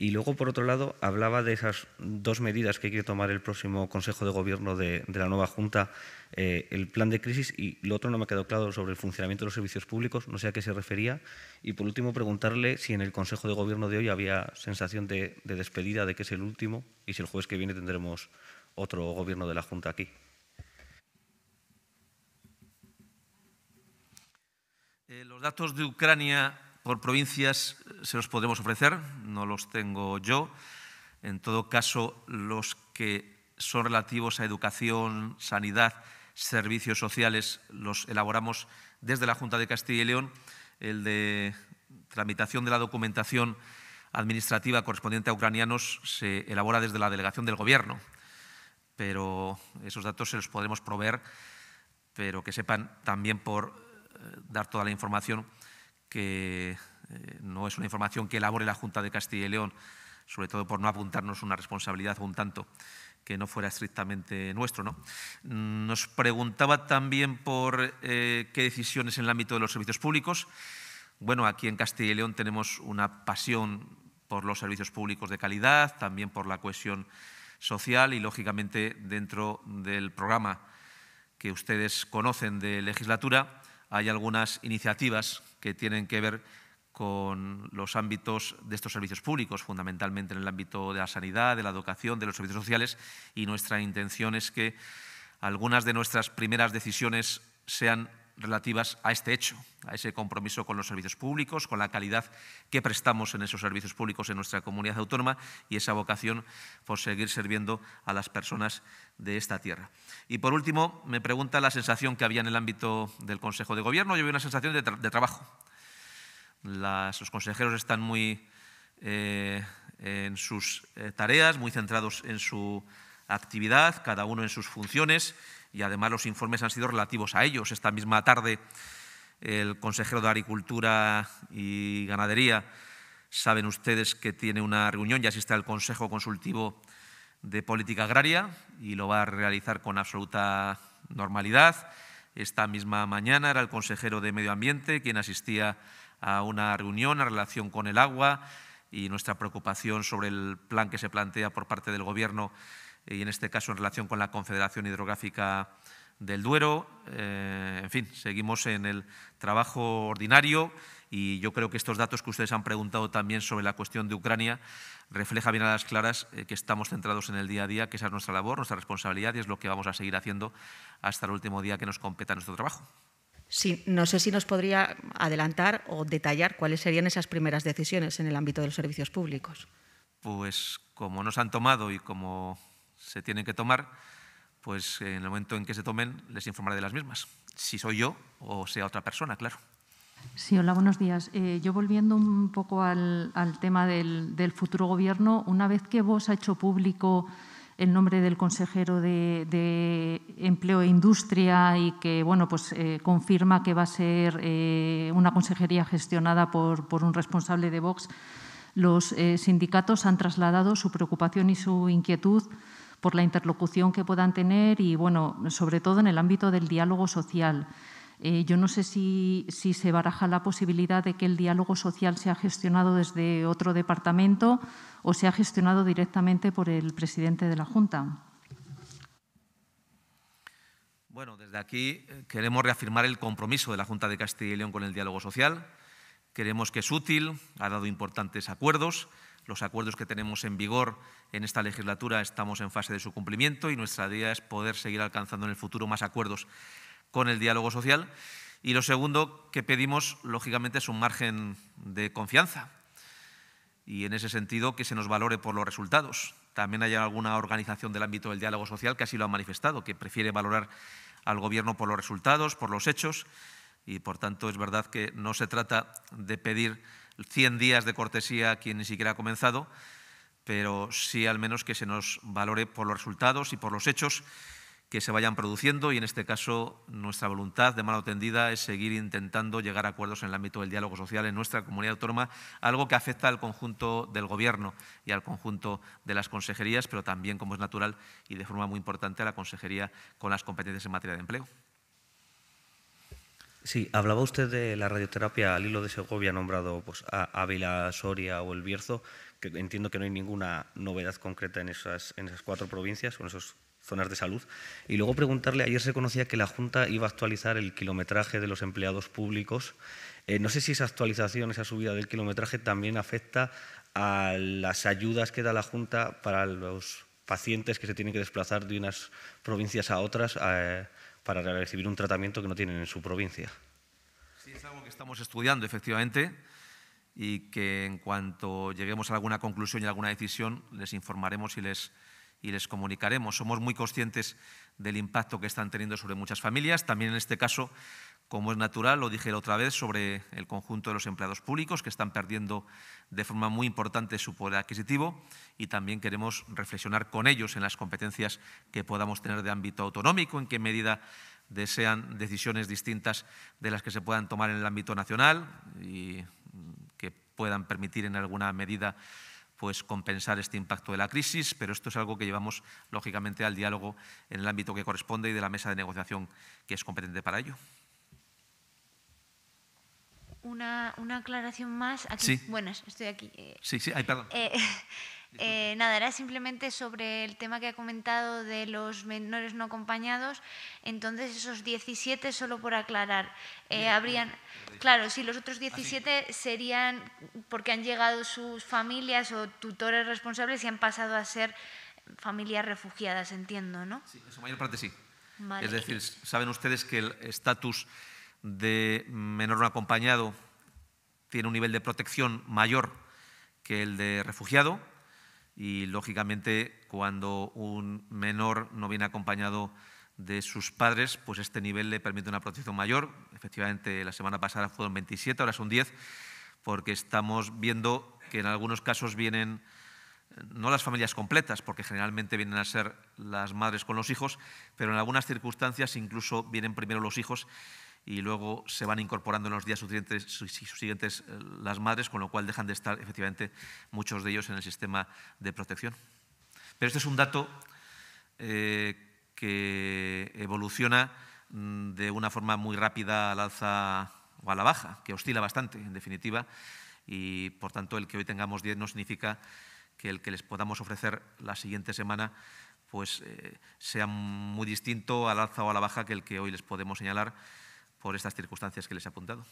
[SPEAKER 5] y luego, por otro lado, hablaba de esas dos medidas que quiere tomar el próximo Consejo de Gobierno de, la nueva Junta, eh, el plan de crisis, y lo otro no me quedó claro sobre el funcionamiento de los servicios públicos, no sé a qué se refería, y por último, preguntarle si en el Consejo de Gobierno de hoy había sensación de, de despedida, de que es el último, y si el jueves que viene tendremos otro Gobierno de la Junta aquí.
[SPEAKER 1] Eh, los datos de Ucrania
[SPEAKER 5] por provincias
[SPEAKER 1] eh, se los podemos ofrecer, no los tengo yo. En todo caso, los que son relativos a educación, sanidad, servicios sociales, los elaboramos desde la Junta de Castilla y León. El de tramitación de la documentación administrativa correspondiente a ucranianos se elabora desde la delegación del Gobierno, pero esos datos se los podremos proveer, pero que sepan también por eh, dar toda la información que eh, no es una información que elabore la Junta de Castilla y León, sobre todo por no apuntarnos una responsabilidad un tanto que no fuera estrictamente nuestro. Mm, nos preguntaba también por eh, qué decisiones en el ámbito de los servicios públicos. Bueno, aquí en Castilla y León tenemos una pasión por los servicios públicos de calidad, también por la cohesión social y, lógicamente, dentro del programa que ustedes conocen de legislatura, hay algunas iniciativas que tienen que ver con los ámbitos de estos servicios públicos, fundamentalmente en el ámbito de la sanidad, de la educación, de los servicios sociales, y nuestra intención es que algunas de nuestras primeras decisiones sean relativas a este hecho, a ese compromiso con los servicios públicos, con la calidad que prestamos en esos servicios públicos en nuestra comunidad autónoma y esa vocación por seguir sirviendo a las personas de esta tierra. Y por último, me pregunta la sensación que había en el ámbito del Consejo de Gobierno. Yo vi una sensación de, trabajo. los consejeros están muy eh, en sus eh, tareas, muy centrados en su actividad, cada uno en sus funciones y además los informes han sido relativos a ellos. Esta misma tarde el consejero de Agricultura y Ganadería, saben ustedes que tiene una reunión, ...y asiste al Consejo Consultivo de Política Agraria y lo va a realizar con absoluta normalidad. Esta misma mañana era el consejero de Medio Ambiente quien asistía a una reunión en relación con el agua y nuestra preocupación sobre el plan que se plantea por parte del Gobierno y en este caso en relación con la Confederación Hidrográfica del Duero. Eh, en fin, seguimos en el trabajo ordinario y yo creo que estos datos que ustedes han preguntado también sobre la cuestión de Ucrania refleja bien a las claras eh, que estamos centrados en el día a día, que esa es nuestra labor, nuestra responsabilidad y es lo que vamos a seguir haciendo hasta el último día que nos competa nuestro trabajo.
[SPEAKER 4] Sí, no sé si nos podría adelantar o detallar cuáles serían esas primeras decisiones en el ámbito de los servicios públicos.
[SPEAKER 1] Pues como nos han tomado y como se tienen que tomar, pues en el momento en que se tomen les informaré de las mismas, si soy yo o sea otra persona, claro.
[SPEAKER 4] Sí, hola, buenos días. Eh, yo volviendo un poco al, tema del, futuro gobierno, una vez que vos ha hecho público el nombre del consejero de, Empleo e Industria y que bueno, pues, eh, confirma que va a ser eh, una consejería gestionada por, por, un responsable de Vox, los sindicatos han trasladado su preocupación y su inquietud por la interlocución que puedan tener y, bueno, sobre todo en el ámbito del diálogo social. Eh, yo no sé si, si, se baraja la posibilidad de que el diálogo social sea gestionado desde otro departamento o sea gestionado directamente por el presidente de la Junta.
[SPEAKER 1] Bueno, desde aquí eh, queremos reafirmar el compromiso de la Junta de Castilla y León con el diálogo social. Queremos que es útil, ha dado importantes acuerdos. Los acuerdos que tenemos en vigor en esta legislatura estamos en fase de su cumplimiento y nuestra idea es poder seguir alcanzando en el futuro más acuerdos con el diálogo social. Y lo segundo que pedimos, lógicamente, es un margen de confianza y en ese sentido que se nos valore por los resultados. También hay alguna organización del ámbito del diálogo social que así lo ha manifestado, que prefiere valorar al Gobierno por los resultados, por los hechos, y por tanto es verdad que no se trata de pedir 100 días de cortesía a quien ni siquiera ha comenzado, pero sí al menos que se nos valore por los resultados y por los hechos que se vayan produciendo y en este caso nuestra voluntad de mano tendida es seguir intentando llegar a acuerdos en el ámbito del diálogo social en nuestra comunidad autónoma, algo que afecta al conjunto del Gobierno y al conjunto de las consejerías, pero también, como es natural y de forma muy importante, a la consejería con las competencias en materia de empleo.
[SPEAKER 5] Sí, hablaba usted de la radioterapia al hilo de Segovia, nombrado pues, a Ávila, Soria o El Bierzo entiendo que no hay ninguna novedad concreta en esas, en esas cuatro provincias o en esas zonas de salud. Y luego preguntarle, ayer se conocía que la Junta iba a actualizar el kilometraje de los empleados públicos. Eh, no sé si esa actualización, esa subida del kilometraje también afecta a las ayudas que da la Junta para los pacientes que se tienen que desplazar de unas provincias a otras eh, para recibir un tratamiento que no tienen en su provincia.
[SPEAKER 1] Sí, es algo que estamos estudiando, efectivamente y que en cuanto lleguemos a alguna conclusión y alguna decisión les informaremos y les, y les comunicaremos. Somos muy conscientes del impacto que están teniendo sobre muchas familias, también en este caso, como es natural, lo dije la otra vez, sobre el conjunto de los empleados públicos que están perdiendo de forma muy importante su poder adquisitivo y también queremos reflexionar con ellos en las competencias que podamos tener de ámbito autonómico, en qué medida desean decisiones distintas de las que se puedan tomar en el ámbito nacional y puedan permitir en alguna medida pues compensar este impacto de la crisis, pero esto es algo que llevamos lógicamente al diálogo en el ámbito que corresponde y de la mesa de negociación que es competente para ello.
[SPEAKER 6] Una, una aclaración más. Buenas, estoy aquí. Eh. Sí, sí, ay, perdón. Eh, eh, nada, era simplemente sobre el tema que ha comentado de los menores no acompañados. Entonces, esos 17, solo por aclarar, eh, habrían. Ah, claro, sí, los otros 17 ah, serían porque han llegado sus familias o tutores responsables y han pasado a ser familias refugiadas, entiendo, ¿no? Sí, en su mayor parte
[SPEAKER 1] sí. Es decir, saben ustedes que el estatus de menor no acompañado tiene un nivel de protección mayor que el de refugiado y lógicamente cuando un menor no viene acompañado de sus padres, pues este nivel le permite una protección mayor. Efectivamente, la semana pasada fueron 27, ahora son 10, porque estamos viendo que en algunos casos vienen eh, no las familias completas, porque generalmente vienen a ser las madres con los hijos, pero en algunas circunstancias incluso vienen primero los hijos y luego se van incorporando en los días subsiguientes, eh, las madres, con lo cual dejan de estar efectivamente muchos de ellos en el sistema de protección. Pero este es un dato eh, que evoluciona mm, de una forma muy rápida al alza o a la baja, que oscila bastante, en definitiva, y por tanto el que hoy tengamos 10 no significa que el que les podamos ofrecer la siguiente semana pues, eh, sea muy distinto al alza o a la baja que el que hoy les podemos señalar por estas circunstancias que les he apuntado.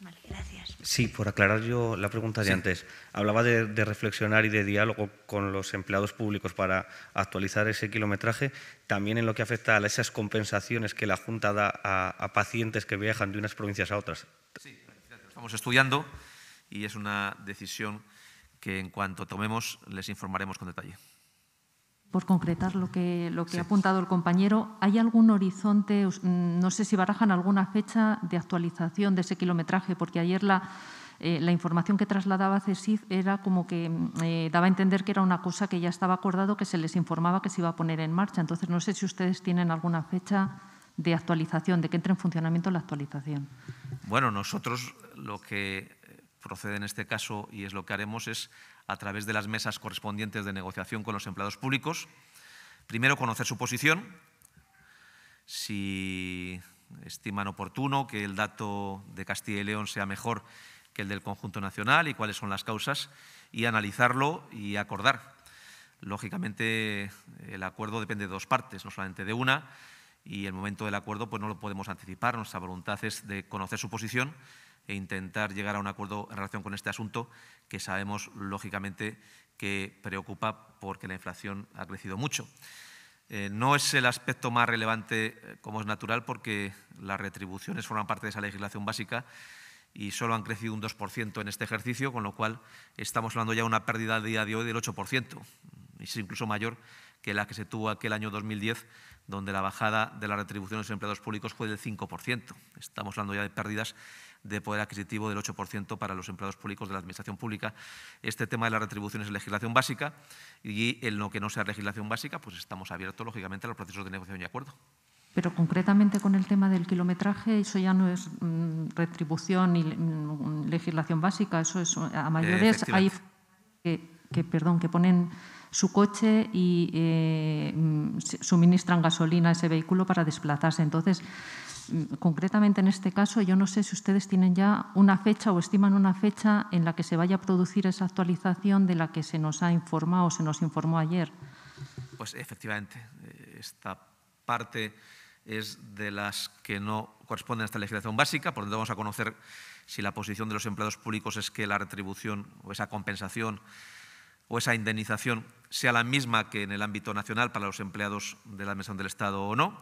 [SPEAKER 5] Vale, gracias. Sí, por aclarar yo la pregunta de antes. Hablaba de, reflexionar y de diálogo con los empleados públicos para actualizar ese kilometraje. También en lo que afecta a esas compensaciones que la Junta da a, a pacientes que viajan de unas provincias a otras. Sí,
[SPEAKER 1] lo estamos estudiando y es una decisión que en cuanto tomemos les informaremos con detalle
[SPEAKER 4] por concretar lo que, lo que ha apuntado el compañero, ¿hay algún horizonte, mm, no sé si barajan alguna fecha de actualización de ese kilometraje? Porque ayer la, eh, la información que trasladaba CESIF era como que mm, eh, daba a entender que era una cosa que ya estaba acordado, que se les informaba que se iba a poner en marcha. Entonces, no sé si ustedes tienen alguna fecha de actualización, de que entre en funcionamiento la actualización.
[SPEAKER 1] Bueno, nosotros lo que eh, procede en este caso y es lo que haremos es a través de las mesas correspondientes de negociación con los empleados públicos. Primero, conocer su posición, si estiman oportuno que el dato de Castilla y León sea mejor que el del conjunto nacional y cuáles son las causas, y analizarlo y acordar. Lógicamente, el acuerdo depende de dos partes, no solamente de una, y el momento del acuerdo pues, no lo podemos anticipar. Nuestra voluntad es de conocer su posición e intentar llegar a un acuerdo en relación con este asunto que sabemos, lógicamente, que preocupa porque la inflación ha crecido mucho. Eh, no es el aspecto más relevante, eh, como es natural, porque las retribuciones forman parte de esa legislación básica y solo han crecido un 2% en este ejercicio, con lo cual estamos hablando ya de una pérdida al día de hoy del 8%. Es incluso mayor que la que se tuvo aquel año 2010, donde la bajada de las retribuciones de empleados públicos fue del 5%. Estamos hablando ya de pérdidas de poder adquisitivo del 8% para los empleados públicos de la Administración Pública. Este tema de las retribuciones es legislación básica y en lo que no sea legislación básica, pues estamos abiertos, lógicamente, a los procesos de negociación y acuerdo.
[SPEAKER 4] Pero concretamente con el tema del kilometraje, eso ya no es mm, retribución y mm, legislación básica, eso es a mayores. hay que, que, perdón, que ponen su coche y eh, mm, suministran gasolina a ese vehículo para desplazarse. Entonces, Mm, concretamente en este caso, yo no sé si ustedes tienen ya una fecha o estiman una fecha en la que se vaya a producir esa actualización de la que se nos ha informado o se nos informó ayer.
[SPEAKER 1] Pues efectivamente, eh, esta parte es de las que no corresponden a esta legislación básica, por lo tanto vamos a conocer si la posición de los empleados públicos es que la retribución o esa compensación o esa indemnización sea la misma que en el ámbito nacional para los empleados de la Administración del Estado o no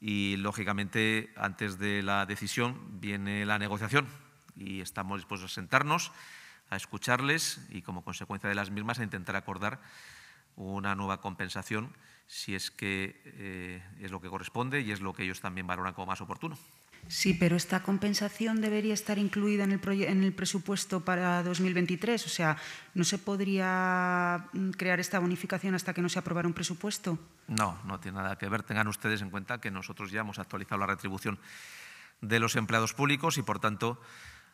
[SPEAKER 1] y lógicamente antes de la decisión viene la negociación y estamos dispuestos a sentarnos, a escucharles y como consecuencia de las mismas a intentar acordar una nueva compensación si es que eh, es lo que corresponde y es lo que ellos también valoran como más oportuno.
[SPEAKER 3] Sí, pero esta compensación debería estar incluida en el, presupuesto para 2023. O sea, ¿no se podría mm, crear esta bonificación hasta que no se aprobara un
[SPEAKER 1] presupuesto? No, no tiene nada que ver. Tengan ustedes en cuenta que nosotros ya hemos actualizado la retribución de los empleados públicos y, por tanto,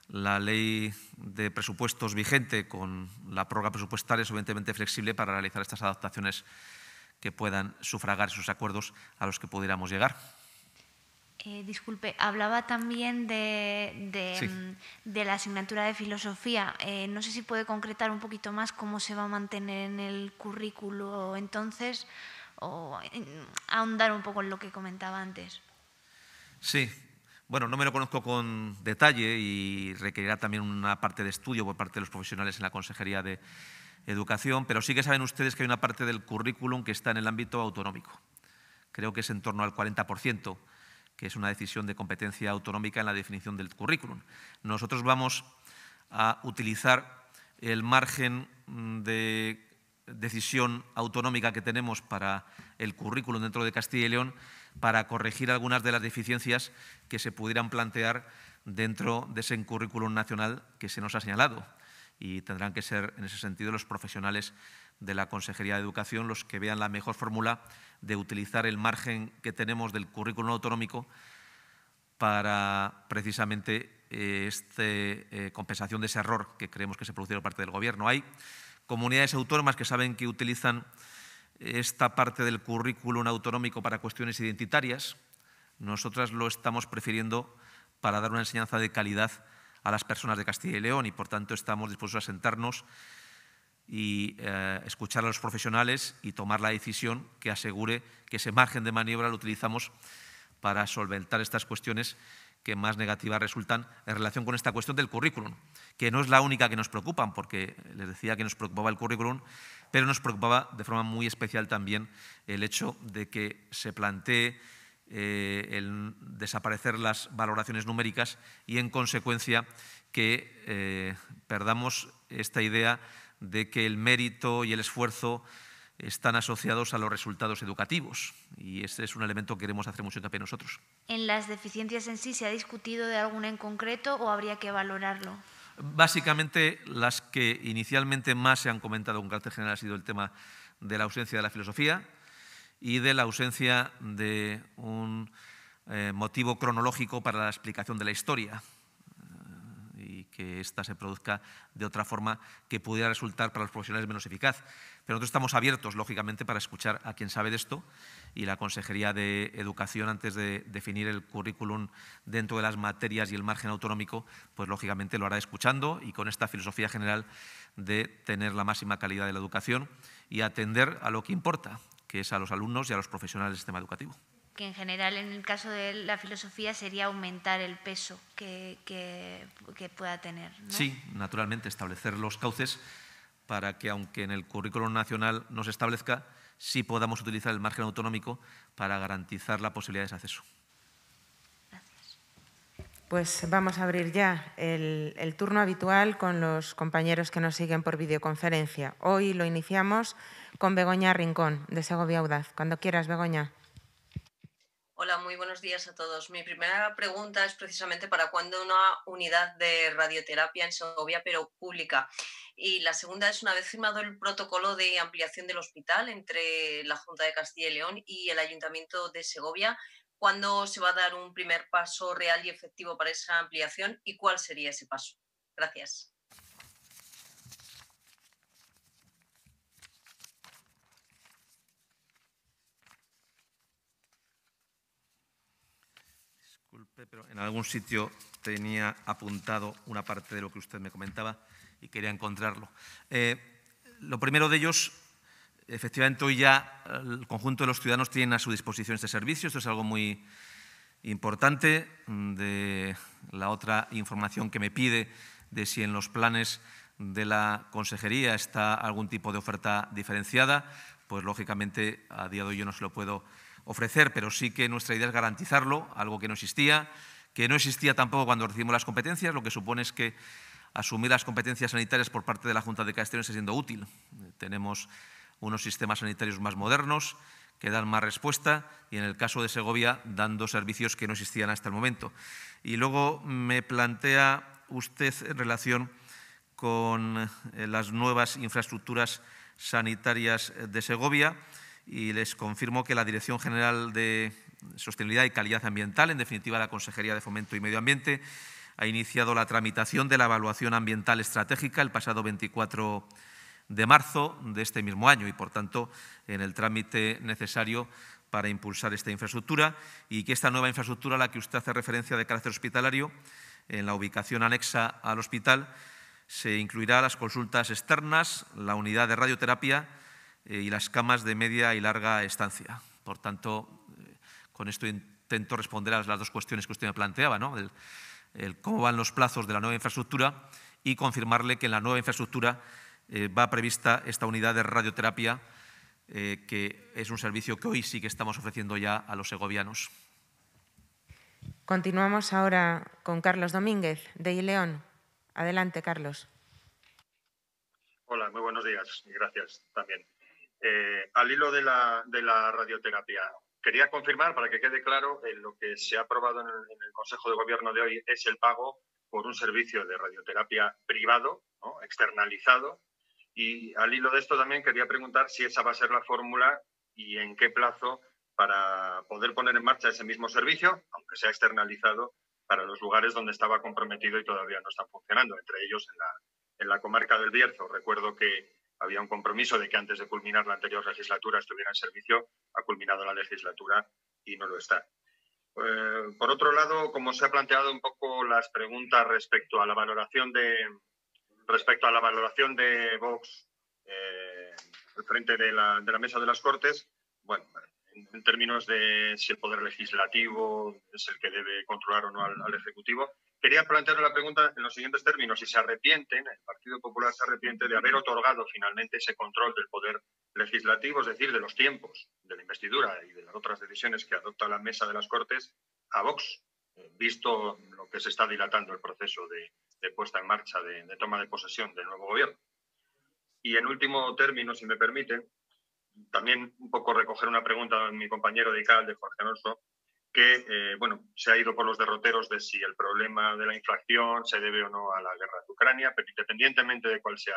[SPEAKER 1] la ley de presupuestos vigente con la prórroga presupuestaria es obviamente flexible para realizar estas adaptaciones que puedan sufragar esos acuerdos a los que pudiéramos llegar.
[SPEAKER 6] Eh, disculpe, hablaba también mm, de, la asignatura de filosofía. Eh, no sé si puede concretar un poquito más cómo se va a mantener en el currículo entonces o ahondar un poco en lo que comentaba antes.
[SPEAKER 1] Sí, bueno, no me lo conozco con detalle y requerirá también una parte de estudio por parte de los profesionales en la Consejería de Educación, pero sí que saben ustedes que hay una parte del currículum que está en el ámbito autonómico. Creo que es en torno al 40% que es una decisión de competencia autonómica en la definición del currículum. Nosotros vamos a utilizar el margen mm, de decisión autonómica que tenemos para el currículum dentro de Castilla y León para corregir algunas de las deficiencias que se pudieran plantear dentro de ese currículum nacional que se nos ha señalado. Y tendrán que ser, en ese sentido, los profesionales de la Consejería de Educación los que vean la mejor fórmula de utilizar el margen que tenemos del currículum autonómico para precisamente eh, esta eh, compensación de ese error que creemos que se produjo por parte del Gobierno. Hay comunidades autónomas que saben que utilizan esta parte del currículum autonómico para cuestiones identitarias. Nosotras lo estamos prefiriendo para dar una enseñanza de calidad a las personas de Castilla y León y, por tanto, estamos dispuestos a sentarnos y eh, escuchar a los profesionales y tomar la decisión que asegure que ese margen de maniobra lo utilizamos para solventar estas cuestiones que más negativas resultan en relación con esta cuestión del currículum, que no es la única que nos preocupan, porque les decía que nos preocupaba el currículum, pero nos preocupaba de forma muy especial también el hecho de que se plantee eh, el desaparecer las valoraciones numéricas y, en consecuencia, que eh, perdamos esta idea de que el mérito y el esfuerzo están asociados a los resultados educativos y ese es un elemento que queremos hacer mucho hincapié nosotros.
[SPEAKER 6] ¿En las deficiencias en sí se ha discutido de alguna en concreto o habría que valorarlo?
[SPEAKER 1] Básicamente las que inicialmente más se han comentado con carácter general ha sido el tema de la ausencia de la filosofía y de la ausencia de un eh, motivo cronológico para la explicación de la historia y que esta se produzca de otra forma que pudiera resultar para los profesionales menos eficaz. Pero nosotros estamos abiertos, lógicamente, para escuchar a quien sabe de esto y la Consejería de Educación, antes de definir el currículum dentro de las materias y el margen autonómico, pues lógicamente lo hará escuchando y con esta filosofía general de tener la máxima calidad de la educación y atender a lo que importa, que es a los alumnos y a los profesionales del sistema educativo
[SPEAKER 6] que en general en el caso de la filosofía sería aumentar el peso que, pueda tener. Sí,
[SPEAKER 1] naturalmente, establecer los cauces para que, aunque en el currículum nacional no se establezca, sí podamos utilizar el margen autonómico para garantizar la posibilidad de ese acceso.
[SPEAKER 3] Pues vamos a abrir ya el, el turno habitual con los compañeros que nos siguen por videoconferencia. Hoy lo iniciamos con Begoña Rincón, de Segovia Audaz. Cuando quieras, Begoña.
[SPEAKER 4] Hola, muy buenos días a todos. Mi primera pregunta es precisamente para cuándo una unidad de radioterapia en Segovia, pero pública. Y la segunda es, una vez firmado el protocolo de ampliación del hospital entre la Junta de Castilla y León y el Ayuntamiento de Segovia, ¿cuándo se va a dar un primer paso real y efectivo para esa ampliación y cuál sería ese paso? Gracias.
[SPEAKER 1] pero en algún sitio tenía apuntado una parte de lo que usted me comentaba y quería encontrarlo. Eh, lo primero de ellos, efectivamente, hoy ya el conjunto de los ciudadanos tiene a su disposición este servicio. Esto es algo muy importante. De la otra información que me pide de si en los planes de la consejería está algún tipo de oferta diferenciada, pues lógicamente a día de hoy yo no se lo puedo ofrecer, pero sí que nuestra idea es garantizarlo, algo que no existía, que no existía tampoco cuando recibimos las competencias, lo que supone es que asumir las competencias sanitarias por parte de la Junta de Castellón está siendo útil. Tenemos unos sistemas sanitarios más modernos que dan más respuesta y en el caso de Segovia dando servicios que no existían hasta el momento. Y luego me plantea usted en relación con eh, las nuevas infraestructuras sanitarias eh, de Segovia y les confirmo que la Dirección General de Sostenibilidad y Calidad Ambiental, en definitiva la Consejería de Fomento y Medio Ambiente, ha iniciado la tramitación de la evaluación ambiental estratégica el pasado 24 de marzo de este mismo año y, por tanto, en el trámite necesario para impulsar esta infraestructura y que esta nueva infraestructura a la que usted hace referencia de carácter hospitalario, en la ubicación anexa al hospital, se incluirá las consultas externas, la unidad de radioterapia, eh, y las camas de media y larga estancia. Por tanto, eh, con esto intento responder a las dos cuestiones que usted me planteaba, ¿no? el, cómo van los plazos de la nueva infraestructura y confirmarle que en la nueva infraestructura eh, va prevista esta unidad de radioterapia, que es un servicio que hoy sí que estamos ofreciendo ya a los segovianos.
[SPEAKER 3] Continuamos ahora con Carlos Domínguez, de Ileón. Adelante, Carlos.
[SPEAKER 7] Hola, muy buenos días y gracias también. Eh, al hilo de la, radioterapia, quería confirmar para que quede claro eh, lo que se ha aprobado en el, Consejo de Gobierno de hoy es el pago por un servicio de radioterapia privado, externalizado. Y al hilo de esto también quería preguntar si esa va a ser la fórmula y en qué plazo para poder poner en marcha ese mismo servicio, aunque sea externalizado, para los lugares donde estaba comprometido y todavía no está funcionando, entre ellos en la, en la comarca del Bierzo. Recuerdo que había un compromiso de que antes de culminar la anterior legislatura estuviera en servicio, ha culminado la legislatura y no lo está. Eh, por otro lado, como se ha planteado un poco las preguntas respecto a la valoración de respecto a la valoración de Vox eh, al frente de la, de la mesa de las Cortes, bueno, en términos de si el Poder Legislativo es el que debe controlar o no al, Ejecutivo. Quería plantearle la pregunta en los siguientes términos. Si se arrepienten, el Partido Popular se arrepiente de haber otorgado finalmente ese control del Poder Legislativo, es decir, de los tiempos de la investidura y de las otras decisiones que adopta la Mesa de las Cortes a Vox, eh, visto lo que se está dilatando el proceso de, puesta en marcha, de, de toma de posesión del nuevo gobierno. Y en último término, si me permiten, también un poco recoger una pregunta de mi compañero de ICAL, de Jorge Alonso, que eh, bueno, se ha ido por los derroteros de si el problema de la inflación se debe o no a la guerra de Ucrania, pero independientemente de cuál sea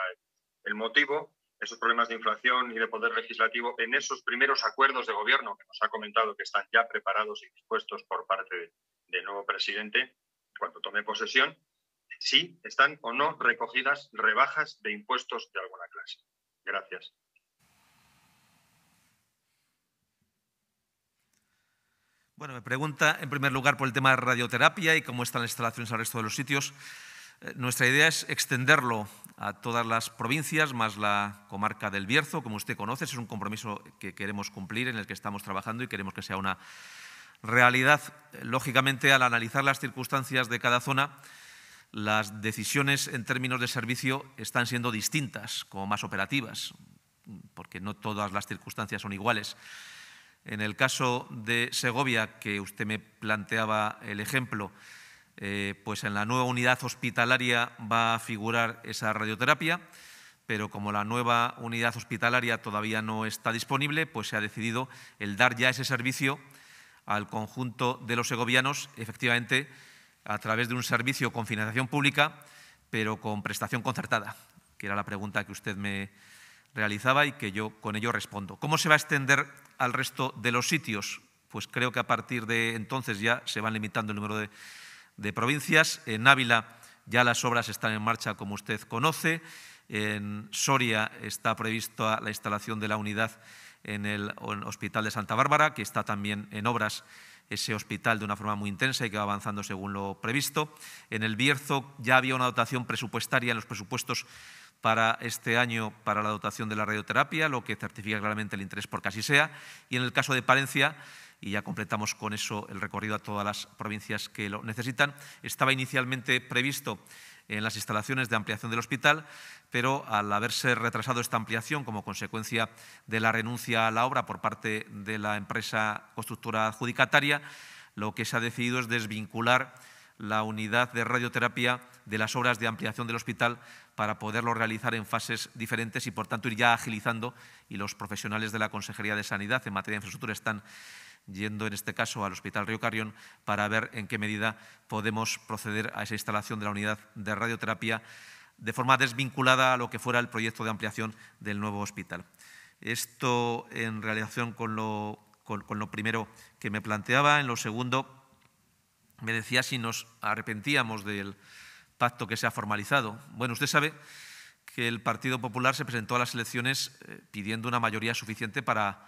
[SPEAKER 7] el motivo, esos problemas de inflación y de poder legislativo en esos primeros acuerdos de gobierno que nos ha comentado que están ya preparados y dispuestos por parte del nuevo presidente cuando tome posesión, si están o no recogidas rebajas de impuestos de alguna clase. Gracias.
[SPEAKER 1] Bueno, me pregunta en primer lugar por el tema de radioterapia y cómo están las instalaciones al resto de los sitios. Eh, nuestra idea es extenderlo a todas las provincias, más la comarca del Bierzo, como usted conoce. Es un compromiso que queremos cumplir, en el que estamos trabajando y queremos que sea una realidad. Lógicamente, al analizar las circunstancias de cada zona, las decisiones en términos de servicio están siendo distintas, como más operativas, porque no todas las circunstancias son iguales. En el caso de Segovia, que usted me planteaba el ejemplo, eh, pues en la nueva unidad hospitalaria va a figurar esa radioterapia, pero como la nueva unidad hospitalaria todavía no está disponible, pues se ha decidido el dar ya ese servicio al conjunto de los segovianos, efectivamente, a través de un servicio con financiación pública, pero con prestación concertada, que era la pregunta que usted me realizaba y que yo con ello respondo. ¿Cómo se va a extender al resto de los sitios. Pues creo que a partir de entonces ya se van limitando el número de, de provincias. En Ávila ya las obras están en marcha, como usted conoce. En Soria está prevista la instalación de la unidad en el Hospital de Santa Bárbara, que está también en obras ese hospital de una forma muy intensa y que va avanzando según lo previsto. En el Bierzo ya había una dotación presupuestaria en los presupuestos para este año para la dotación de la radioterapia, lo que certifica claramente el interés por casi sea. Y en el caso de Palencia, y ya completamos con eso el recorrido a todas las provincias que lo necesitan, estaba inicialmente previsto en las instalaciones de ampliación del hospital, pero al haberse retrasado esta ampliación como consecuencia de la renuncia a la obra por parte de la empresa constructora adjudicataria, lo que se ha decidido es desvincular la unidad de radioterapia de las obras de ampliación del hospital para poderlo realizar en fases diferentes y, por tanto, ir ya agilizando. Y los profesionales de la Consejería de Sanidad en materia de infraestructura están yendo en este caso al Hospital Río Carrión para ver en qué medida podemos proceder a esa instalación de la unidad de radioterapia de forma desvinculada a lo que fuera el proyecto de ampliación del nuevo hospital. Esto en relación con lo, primero que me planteaba. En lo segundo, me decía si nos arrepentíamos del pacto que se ha formalizado. Bueno, usted sabe que el Partido Popular se presentó a las elecciones eh, pidiendo una mayoría suficiente para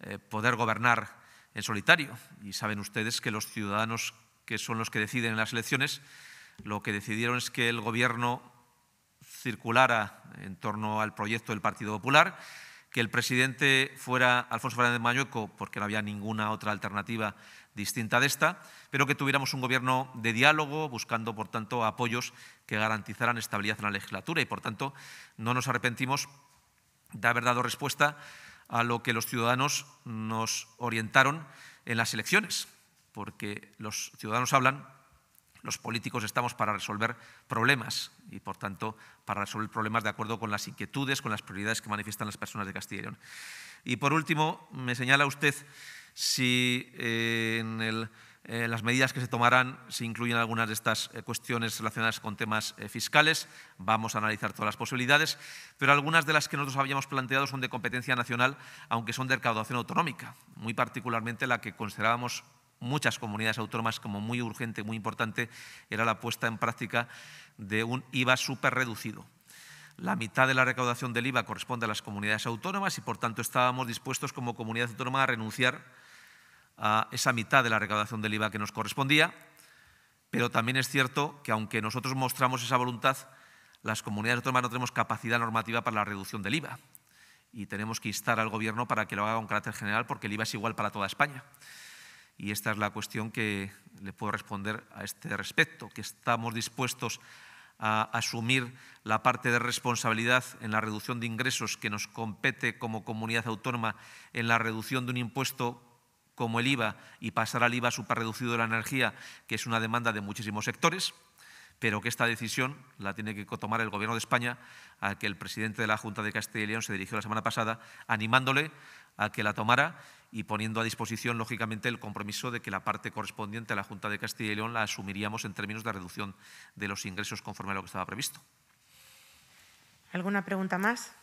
[SPEAKER 1] eh, poder gobernar en solitario. Y saben ustedes que los ciudadanos que son los que deciden en las elecciones, lo que decidieron es que el gobierno circulara en torno al proyecto del Partido Popular, que el presidente fuera Alfonso Fernández Mañueco, porque no había ninguna otra alternativa distinta de esta, pero que tuviéramos un gobierno de diálogo, buscando, por tanto, apoyos que garantizaran estabilidad en la legislatura. Y, por tanto, no nos arrepentimos de haber dado respuesta a lo que los ciudadanos nos orientaron en las elecciones, porque los ciudadanos hablan, los políticos estamos para resolver problemas y, por tanto, para resolver problemas de acuerdo con las inquietudes, con las prioridades que manifiestan las personas de Castilla y León. Y, por último, me señala usted si en el eh, las medidas que se tomarán, se incluyen algunas de estas eh, cuestiones relacionadas con temas eh, fiscales, vamos a analizar todas las posibilidades, pero algunas de las que nosotros habíamos planteado son de competencia nacional, aunque son de recaudación autonómica, muy particularmente la que considerábamos muchas comunidades autónomas como muy urgente, muy importante, era la puesta en práctica de un IVA súper reducido. La mitad de la recaudación del IVA corresponde a las comunidades autónomas y, por tanto, estábamos dispuestos como comunidad autónoma a renunciar a esa mitad de la recaudación del IVA que nos correspondía, pero también es cierto que aunque nosotros mostramos esa voluntad, las comunidades autónomas no tenemos capacidad normativa para la reducción del IVA y tenemos que instar al Gobierno para que lo haga con carácter general porque el IVA es igual para toda España. Y esta es la cuestión que le puedo responder a este respecto, que estamos dispuestos a asumir la parte de responsabilidad en la reducción de ingresos que nos compete como comunidad autónoma en la reducción de un impuesto como el IVA y pasar al IVA superreducido de la energía, que es una demanda de muchísimos sectores, pero que esta decisión la tiene que tomar el Gobierno de España, a que el presidente de la Junta de Castilla y León se dirigió la semana pasada, animándole a que la tomara y poniendo a disposición, lógicamente, el compromiso de que la parte correspondiente a la Junta de Castilla y León la asumiríamos en términos de reducción de los ingresos conforme a lo que estaba previsto.
[SPEAKER 3] ¿Alguna pregunta más?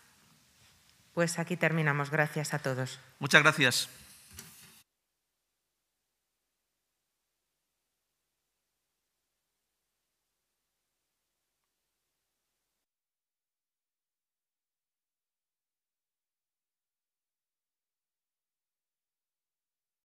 [SPEAKER 3] Pues aquí terminamos. Gracias a todos.
[SPEAKER 1] Muchas gracias.